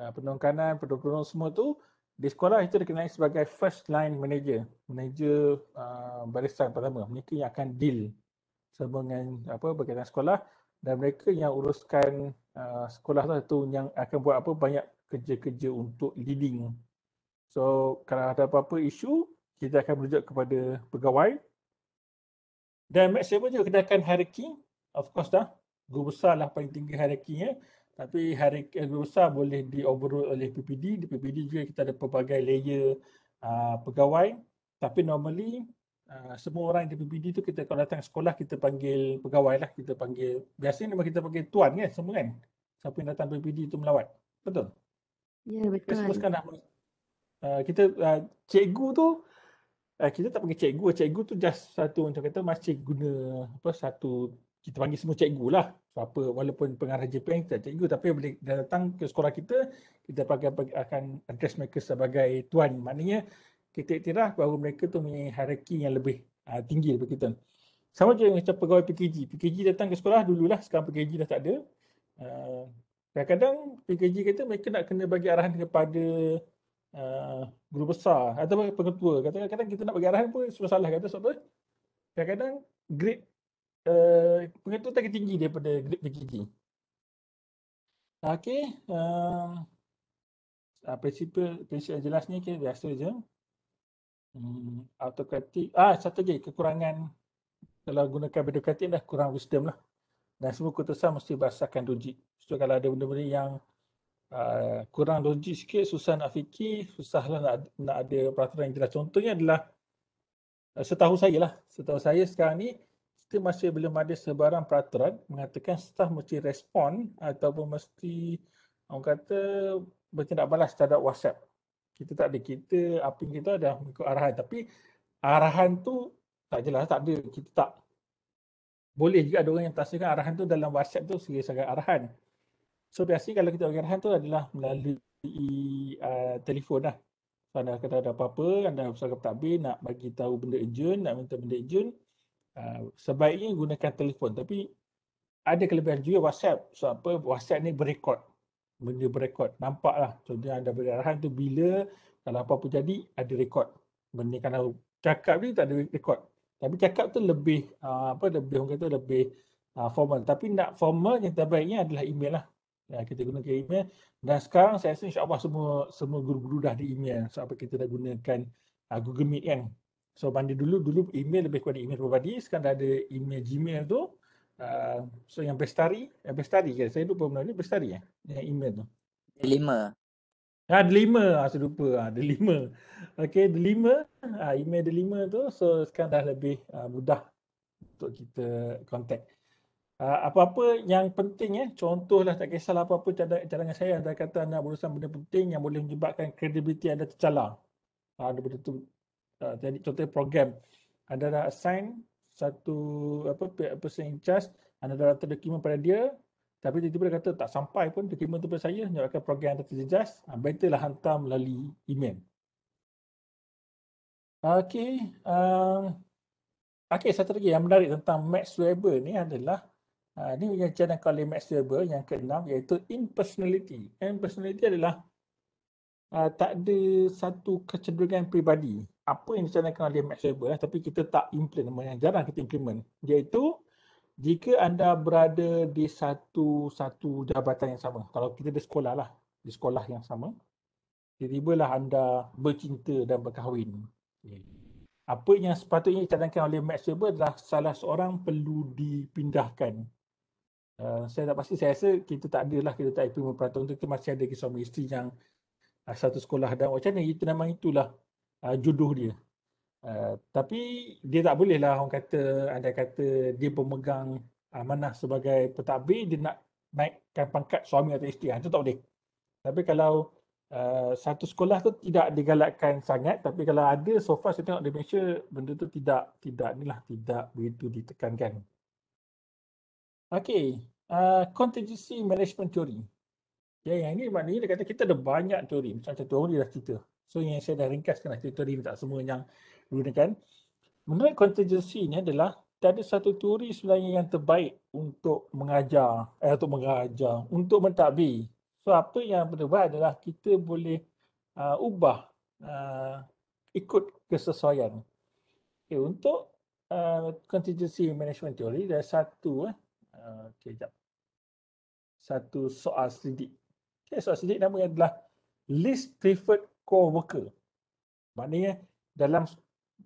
uh, penolong kanan, penolong semua tu di sekolah itu dikenali sebagai first line manager, manager uh, barisan pertama. Mereka yang akan deal semua dengan apa berkaitan sekolah dan mereka yang uruskan uh, sekolah tu, tu yang akan buat apa banyak kerja-kerja untuk leading. So kalau ada apa-apa isu, kita akan merujuk kepada pegawai. Dan maksimum juga kita akan hierarchy. Of course dah, guru besar lah paling tinggi hierarkinya tapi hari guru besar boleh di overrule oleh PPD di PPD juga kita ada pelbagai layer uh, pegawai tapi normally uh, semua orang di PPD tu kita kalau datang sekolah kita panggil pegawai lah kita panggil biasanya memang kita panggil tuan kan semua kan siapa yang datang PPD tu melawat betul ya betul kita sekarang nama, uh, kita uh, cikgu tu uh, kita tak panggil cikgu, cikgu tu just satu macam kata masih guna apa satu kita panggil semua cikgu lah. So, apa, walaupun pengarah Jepang kita cikgu tapi boleh datang ke sekolah kita, kita pakai, akan address mereka sebagai tuan. Maknanya kita iktiraf bahawa mereka tu punya hierarki yang lebih uh, tinggi daripada kita. Sama juga macam pegawai PKG. PKG datang ke sekolah dululah sekarang PKG dah tak ada. Uh, kadang-kadang PKG kata mereka nak kena bagi arahan kepada uh, guru besar atau pengetua. Kadang-kadang kita nak bagi arahan pun semua salah kata sebab apa? Kadang-kadang grade pengetahuan eh, tangga tinggi daripada grade PKG. Okey, uh, um, uh, ah, prinsip prinsip yang jelas ni kita okay, biasa je. Hmm, autokratik. Ah, satu lagi kekurangan kalau gunakan bedokratik dah kurang wisdom lah. Dan semua keputusan mesti berasaskan logik. So kalau ada benda-benda yang uh, kurang logik sikit, susah nak fikir, susahlah nak, nak ada peraturan yang jelas. Contohnya adalah uh, setahu saya lah. Setahu saya sekarang ni, kita masih belum ada sebarang peraturan mengatakan staff mesti respon ataupun mesti orang kata bertindak balas terhadap WhatsApp. Kita tak ada. Kita, apa yang kita ada mengikut arahan. Tapi arahan tu tak jelas. Tak ada. Kita tak boleh juga ada orang yang tafsirkan arahan tu dalam WhatsApp tu sebagai sebagai arahan. So biasanya kalau kita bagi arahan tu adalah melalui uh, telefon lah. Kalau anda kata ada apa-apa, anda tak tabir, nak bagi tahu benda urgent, nak minta benda urgent, Ah, sebaiknya gunakan telefon tapi ada kelebihan juga WhatsApp sebab apa WhatsApp ni berekod benda berekod nampaklah contohnya anda beri arahan tu bila kalau apa pun jadi ada rekod benda kalau cakap ni tak ada rekod tapi cakap tu lebih uh, apa lebih orang kata lebih uh, formal tapi nak formal yang terbaiknya adalah email lah ya, kita gunakan email dan sekarang saya rasa Allah semua semua guru-guru dah di email sebab apa kita dah gunakan uh, Google Meet kan So mandi dulu dulu email lebih kepada email peribadi sekarang dah ada email Gmail tu. Uh, so yang bestari, yang eh, bestari ke? Saya lupa benda ni bestari eh. Yang email tu. Ada lima. Ah, ada lima. Ah, saya lupa. Ah, ada lima. Okay, ada lima. Ah, email ada lima tu. So sekarang dah lebih uh, mudah untuk kita contact. Uh, apa-apa yang penting eh contohlah tak kisahlah apa-apa cadangan saya anda kata anda berurusan benda penting yang boleh menyebabkan kredibiliti anda tercalar. Ah uh, benda tu Ah, jadi contoh program anda dah assign satu apa person in charge anda dah hantar dokumen pada dia tapi tiba-tiba dia kata tak sampai pun dokumen tu pada saya menyebabkan program anda terjejas ha, better lah hantar melalui email Okey, uh, um, okay, satu lagi yang menarik tentang Max Weber ni adalah uh, ah, ni yang dicanangkan oleh Max Weber yang keenam iaitu impersonality. Impersonality adalah uh, tak ada satu kecenderungan peribadi apa yang dicanangkan oleh Max Weber eh, tapi kita tak implement namanya jarang kita implement iaitu jika anda berada di satu-satu jabatan yang sama kalau kita di sekolah lah di sekolah yang sama tiba-tibalah anda bercinta dan berkahwin apa yang sepatutnya dicanangkan oleh Max Weber adalah salah seorang perlu dipindahkan uh, saya tak pasti saya rasa kita tak adalah kita tak implement peraturan tu kita masih ada kisah isteri yang uh, satu sekolah dan macam mana itu nama itulah uh, jodoh dia. Uh, tapi dia tak boleh lah orang kata, ada kata dia pemegang amanah sebagai pentadbir, dia nak naikkan pangkat suami atau isteri. Itu ah, tak boleh. Tapi kalau uh, satu sekolah tu tidak digalakkan sangat, tapi kalau ada, so far saya tengok di Malaysia, benda tu tidak, tidak, ni lah tidak begitu ditekankan. Okay, uh, contingency management theory. Okay, ya, yang ini maknanya dia kata kita ada banyak teori. Macam-macam teori dah cerita. So yang saya dah ringkaskan lah teori tak semua yang gunakan. Menurut contingency ni adalah tak ada satu teori sebenarnya yang terbaik untuk mengajar, eh, untuk mengajar, untuk mentadbir. So apa yang perlu buat adalah kita boleh uh, ubah uh, ikut kesesuaian. Okay, eh, untuk uh, contingency management theory, ada satu, eh. Uh, okay, jap. satu soal sedikit. Okay, soal sedikit namanya adalah list preferred core worker. Maknanya dalam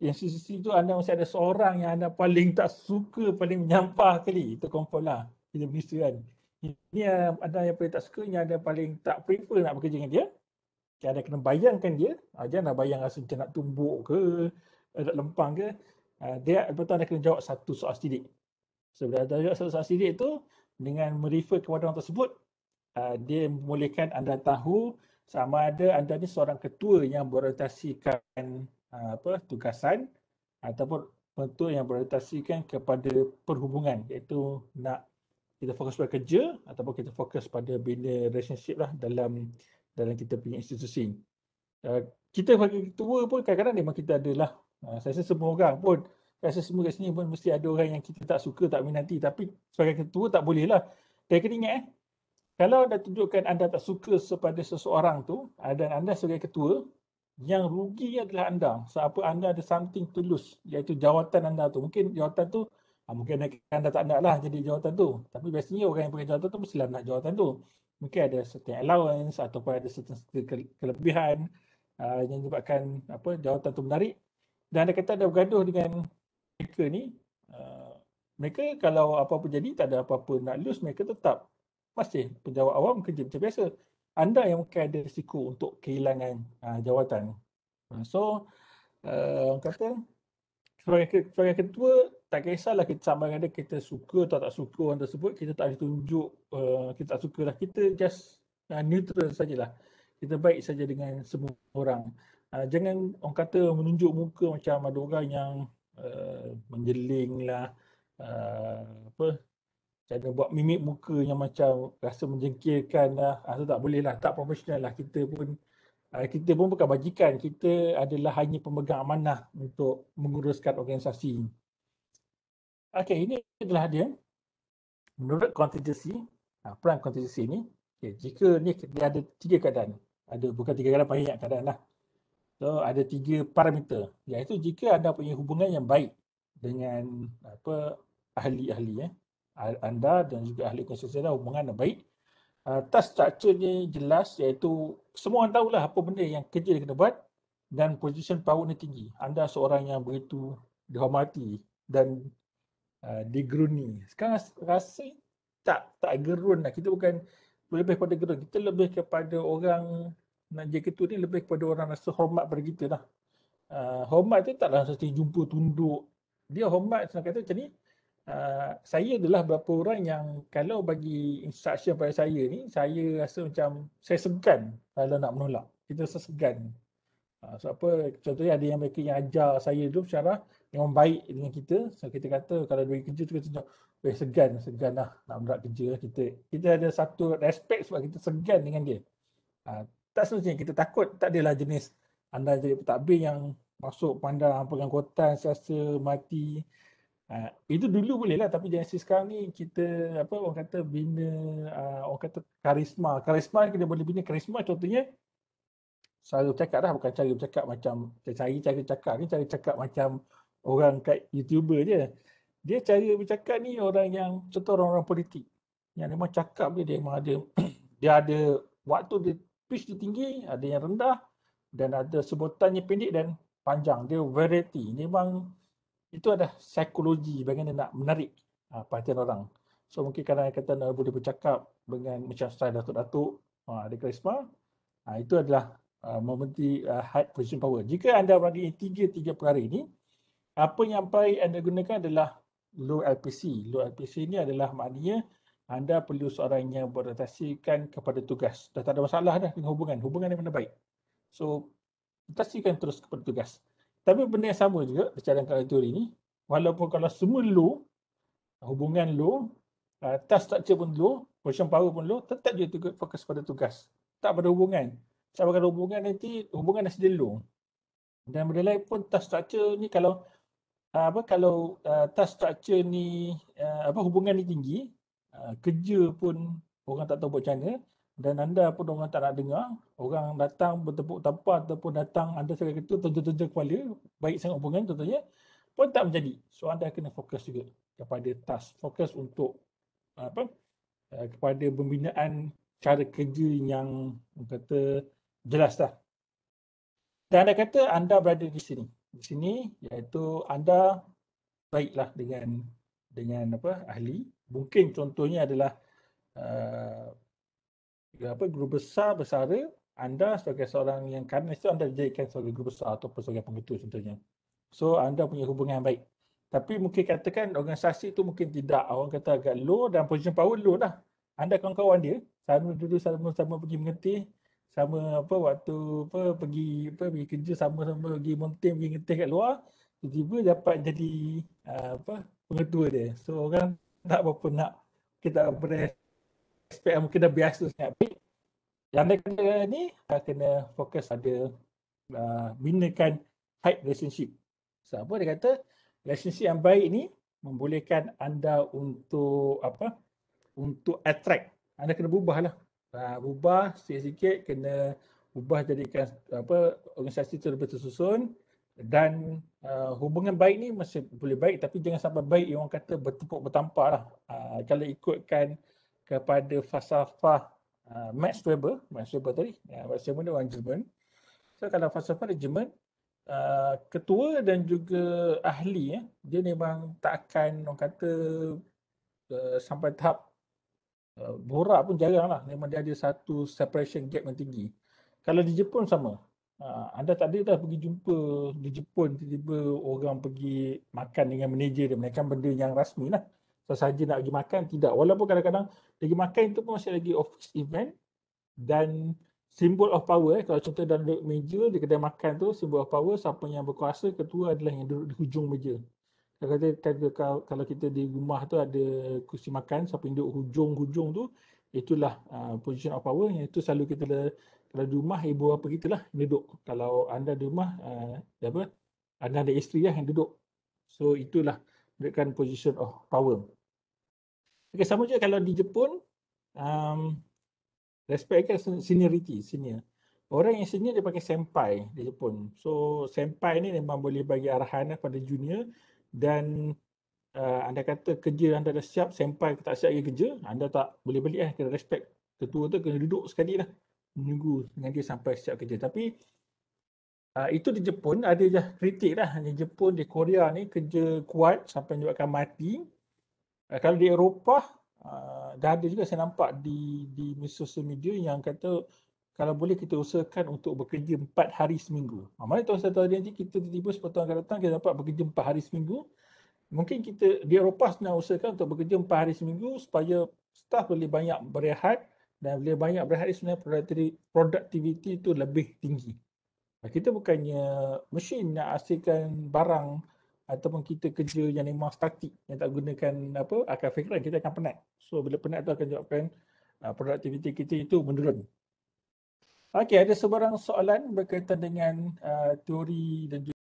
sisi-sisi tu anda mesti ada seorang yang anda paling tak suka, paling menyampah kali. Itu confirm lah. Ini minister kan. Ini anda yang paling tak suka, yang anda paling tak prefer nak bekerja dengan dia. Okay, ada kena bayangkan dia. Ha, nak bayang rasa macam nak tumbuk ke, nak lempang ke. Ah, dia, lepas tu anda kena jawab satu soal sidik. So, bila anda jawab satu soal sidik tu, dengan merefer kepada orang tersebut, ah, dia membolehkan anda tahu sama ada anda ni seorang ketua yang berorientasikan ah, apa tugasan ataupun ketua yang berorientasikan kepada perhubungan iaitu nak kita fokus pada kerja ataupun kita fokus pada bina relationship lah dalam dalam kita punya institusi. Uh, kita sebagai ketua pun kadang-kadang memang kita adalah ah, saya rasa semua orang pun rasa semua kat sini pun mesti ada orang yang kita tak suka tak minati tapi sebagai ketua tak boleh lah. Saya kena ingat eh kalau anda tunjukkan anda tak suka kepada seseorang tu ah, dan anda sebagai ketua yang rugi adalah anda sebab apa anda ada something to lose iaitu jawatan anda tu mungkin jawatan tu ah, mungkin anda tak nak lah jadi jawatan tu tapi biasanya orang yang pegang jawatan tu mestilah nak jawatan tu mungkin ada certain allowance ataupun ada certain kelebihan uh, yang menyebabkan apa jawatan tu menarik dan anda kata anda bergaduh dengan mereka ni uh, mereka kalau apa-apa jadi tak ada apa-apa nak lose mereka tetap masih pejabat awam kerja macam biasa. Anda yang mungkin ada risiko untuk kehilangan uh, jawatan. Ah, so, uh, orang kata, sebagai, ketua, tak kisahlah kita sama ada kita suka atau tak suka orang tersebut, kita tak tunjuk uh, kita tak suka lah. Kita just uh, neutral sajalah. Kita baik saja dengan semua orang. Uh, jangan orang kata menunjuk muka macam ada orang yang uh, eh, menjeling lah, uh, apa, Cara buat mimik muka yang macam rasa menjengkelkan lah. Ha, tu tak boleh lah. Tak profesional lah. Kita pun uh, kita pun bukan bajikan. Kita adalah hanya pemegang amanah untuk menguruskan organisasi. Okey, ini adalah dia. Menurut kontingensi, uh, ah, peran kontingensi ini? okay, jika ni dia ada tiga keadaan. Ada bukan tiga keadaan, banyak keadaan lah. So, ada tiga parameter. Iaitu jika anda punya hubungan yang baik dengan apa ahli-ahli. Eh anda dan juga ahli konsultasi anda hubungan anda baik. Uh, ah, structure ni jelas iaitu semua orang tahulah apa benda yang kerja dia kena buat dan position power ni tinggi. Anda seorang yang begitu dihormati dan uh, digeruni. Sekarang rasa tak tak gerun lah. Kita bukan lebih kepada gerun. Kita lebih kepada orang nak jadi ketua ni lebih kepada orang rasa hormat pada kita lah. Uh, hormat tu taklah langsung jumpa tunduk. Dia hormat senang kata macam ni. Ah, saya adalah beberapa orang yang kalau bagi instruction pada saya ni, saya rasa macam saya segan kalau nak menolak. Kita rasa segan. Uh, ah, so apa, contohnya ada yang mereka yang ajar saya tu cara yang baik dengan kita. So kita kata kalau bagi kerja tu kita tengok, eh segan, segan lah nak menolak kerja. Lah kita kita ada satu respect sebab kita segan dengan dia. Uh, tak semestinya kita takut tak adalah jenis anda jadi petakbir yang masuk pandang pengangkutan, siasa, mati. Ha, itu dulu boleh lah tapi jenis sekarang ni kita apa orang kata bina uh, orang kata karisma. Karisma kita boleh bina karisma contohnya cara bercakap lah, bukan cara bercakap macam cari cara bercakap ni cara bercakap macam orang kat YouTuber je. Dia cara bercakap ni orang yang contoh orang-orang politik yang memang cakap dia dia memang ada *clears throat* dia ada waktu dia pitch dia tinggi, ada yang rendah dan ada sebutannya pendek dan panjang. Dia variety. Dia memang itu ada psikologi bagaimana nak menarik uh, perhatian orang. So mungkin kerana kata anda boleh bercakap dengan macam style datuk-datuk uh, ada karisma, uh, itu adalah uh, memerti uh, high position power. Jika anda berada tiga-tiga perkara ini, apa yang baik anda gunakan adalah low LPC. Low LPC ini adalah maknanya anda perlu seorang yang beratasikan kepada tugas. Dah tak ada masalah dah dengan hubungan. Hubungan yang mana baik. So, atasikan terus kepada tugas. Tapi benda yang sama juga bercadang kalau teori ni walaupun kalau semua low hubungan low uh, tak structure pun low position power pun low tetap dia juga fokus pada tugas tak pada hubungan sebab kalau hubungan nanti hubungan dah sedia low dan benda lain pun task structure ni kalau uh, apa kalau uh, task structure ni uh, apa hubungan ni tinggi uh, kerja pun orang tak tahu buat macam mana dan anda pun orang tak nak dengar orang datang bertepuk tapak ataupun datang anda sekali itu tentu-tentu kepala baik sangat hubungan tentunya pun tak menjadi so anda kena fokus juga kepada task fokus untuk apa eh, kepada pembinaan cara kerja yang kata jelas dah dan anda kata anda berada di sini di sini iaitu anda baiklah dengan dengan apa ahli mungkin contohnya adalah uh, ya, apa guru besar bersara anda sebagai seorang yang kanis itu anda dijadikan sebagai guru besar atau sebagai pengetua contohnya. So anda punya hubungan yang baik. Tapi mungkin katakan organisasi itu mungkin tidak. Orang kata agak low dan position power low lah. Anda kawan-kawan dia, sama dulu sama-sama pergi mengetih, sama apa waktu apa pergi apa pergi kerja sama-sama pergi mountain pergi ngetih kat luar tiba-tiba dapat jadi ah, apa pengetua dia so orang tak apa nak kita press SPM yang mungkin dah biasa sangat baik. Yang dia kena ni, dia kena fokus pada uh, binakan tight relationship. So, apa dia kata, relationship yang baik ni membolehkan anda untuk apa, untuk attract. Anda kena berubah lah. Uh, berubah sikit-sikit, kena ubah jadikan apa organisasi itu lebih tersusun dan uh, hubungan baik ni masih boleh baik tapi jangan sampai baik yang orang kata bertepuk bertampar lah. Uh, kalau ikutkan kepada falsafah uh, Max Weber, Max Weber tadi, bahasa uh, orang Jerman. So kalau falsafah dia Jerman, uh, ketua dan juga ahli eh, dia memang tak akan orang kata uh, sampai tahap uh, borak pun jarang lah. Memang dia ada satu separation gap yang tinggi. Kalau di Jepun sama. Uh, anda tak ada dah pergi jumpa di Jepun tiba-tiba orang pergi makan dengan manager dia. Mereka benda yang rasmi lah sahaja nak pergi makan tidak walaupun kadang-kadang pergi makan itu pun masih lagi office event dan simbol of power eh. kalau contoh dalam meja di kedai makan tu simbol of power siapa yang berkuasa ketua adalah yang duduk di hujung meja kata kan, kalau kita di rumah tu ada kursi makan siapa yang duduk hujung-hujung tu itulah uh, position of power yang itu selalu kita ada kalau di rumah ibu apa kita lah duduk kalau anda di rumah uh, apa anda ada isteri lah yang duduk so itulah dengan position of power. Okay, sama juga kalau di Jepun, um, respectkan seniority, senior. Orang yang senior dia pakai senpai di Jepun. So, senpai ni memang boleh bagi arahan lah pada junior dan uh, anda kata kerja anda dah siap, senpai tak siap lagi kerja, anda tak boleh balik lah, kena respect. Ketua tu kena duduk sekali lah, menunggu dengan dia sampai siap kerja. Tapi, Uh, itu di Jepun ada ah, je kritik lah. Di Jepun, di Korea ni kerja kuat sampai menyebabkan mati. Uh, kalau di Eropah, uh, dah ada juga saya nampak di di social media yang kata kalau boleh kita usahakan untuk bekerja empat hari seminggu. Uh, mana tuan satu hari nanti kita tiba-tiba sepatutnya akan datang kita dapat bekerja empat hari seminggu. Mungkin kita di Eropah sebenarnya usahakan untuk bekerja empat hari seminggu supaya staff boleh banyak berehat dan boleh banyak berehat sebenarnya productivity itu lebih tinggi kita bukannya mesin nak hasilkan barang ataupun kita kerja yang memang statik yang tak gunakan apa akan fikiran kita akan penat. So bila penat tu akan jawabkan uh, ah, produktiviti kita itu menurun. Okey ada sebarang soalan berkaitan dengan uh, teori dan juga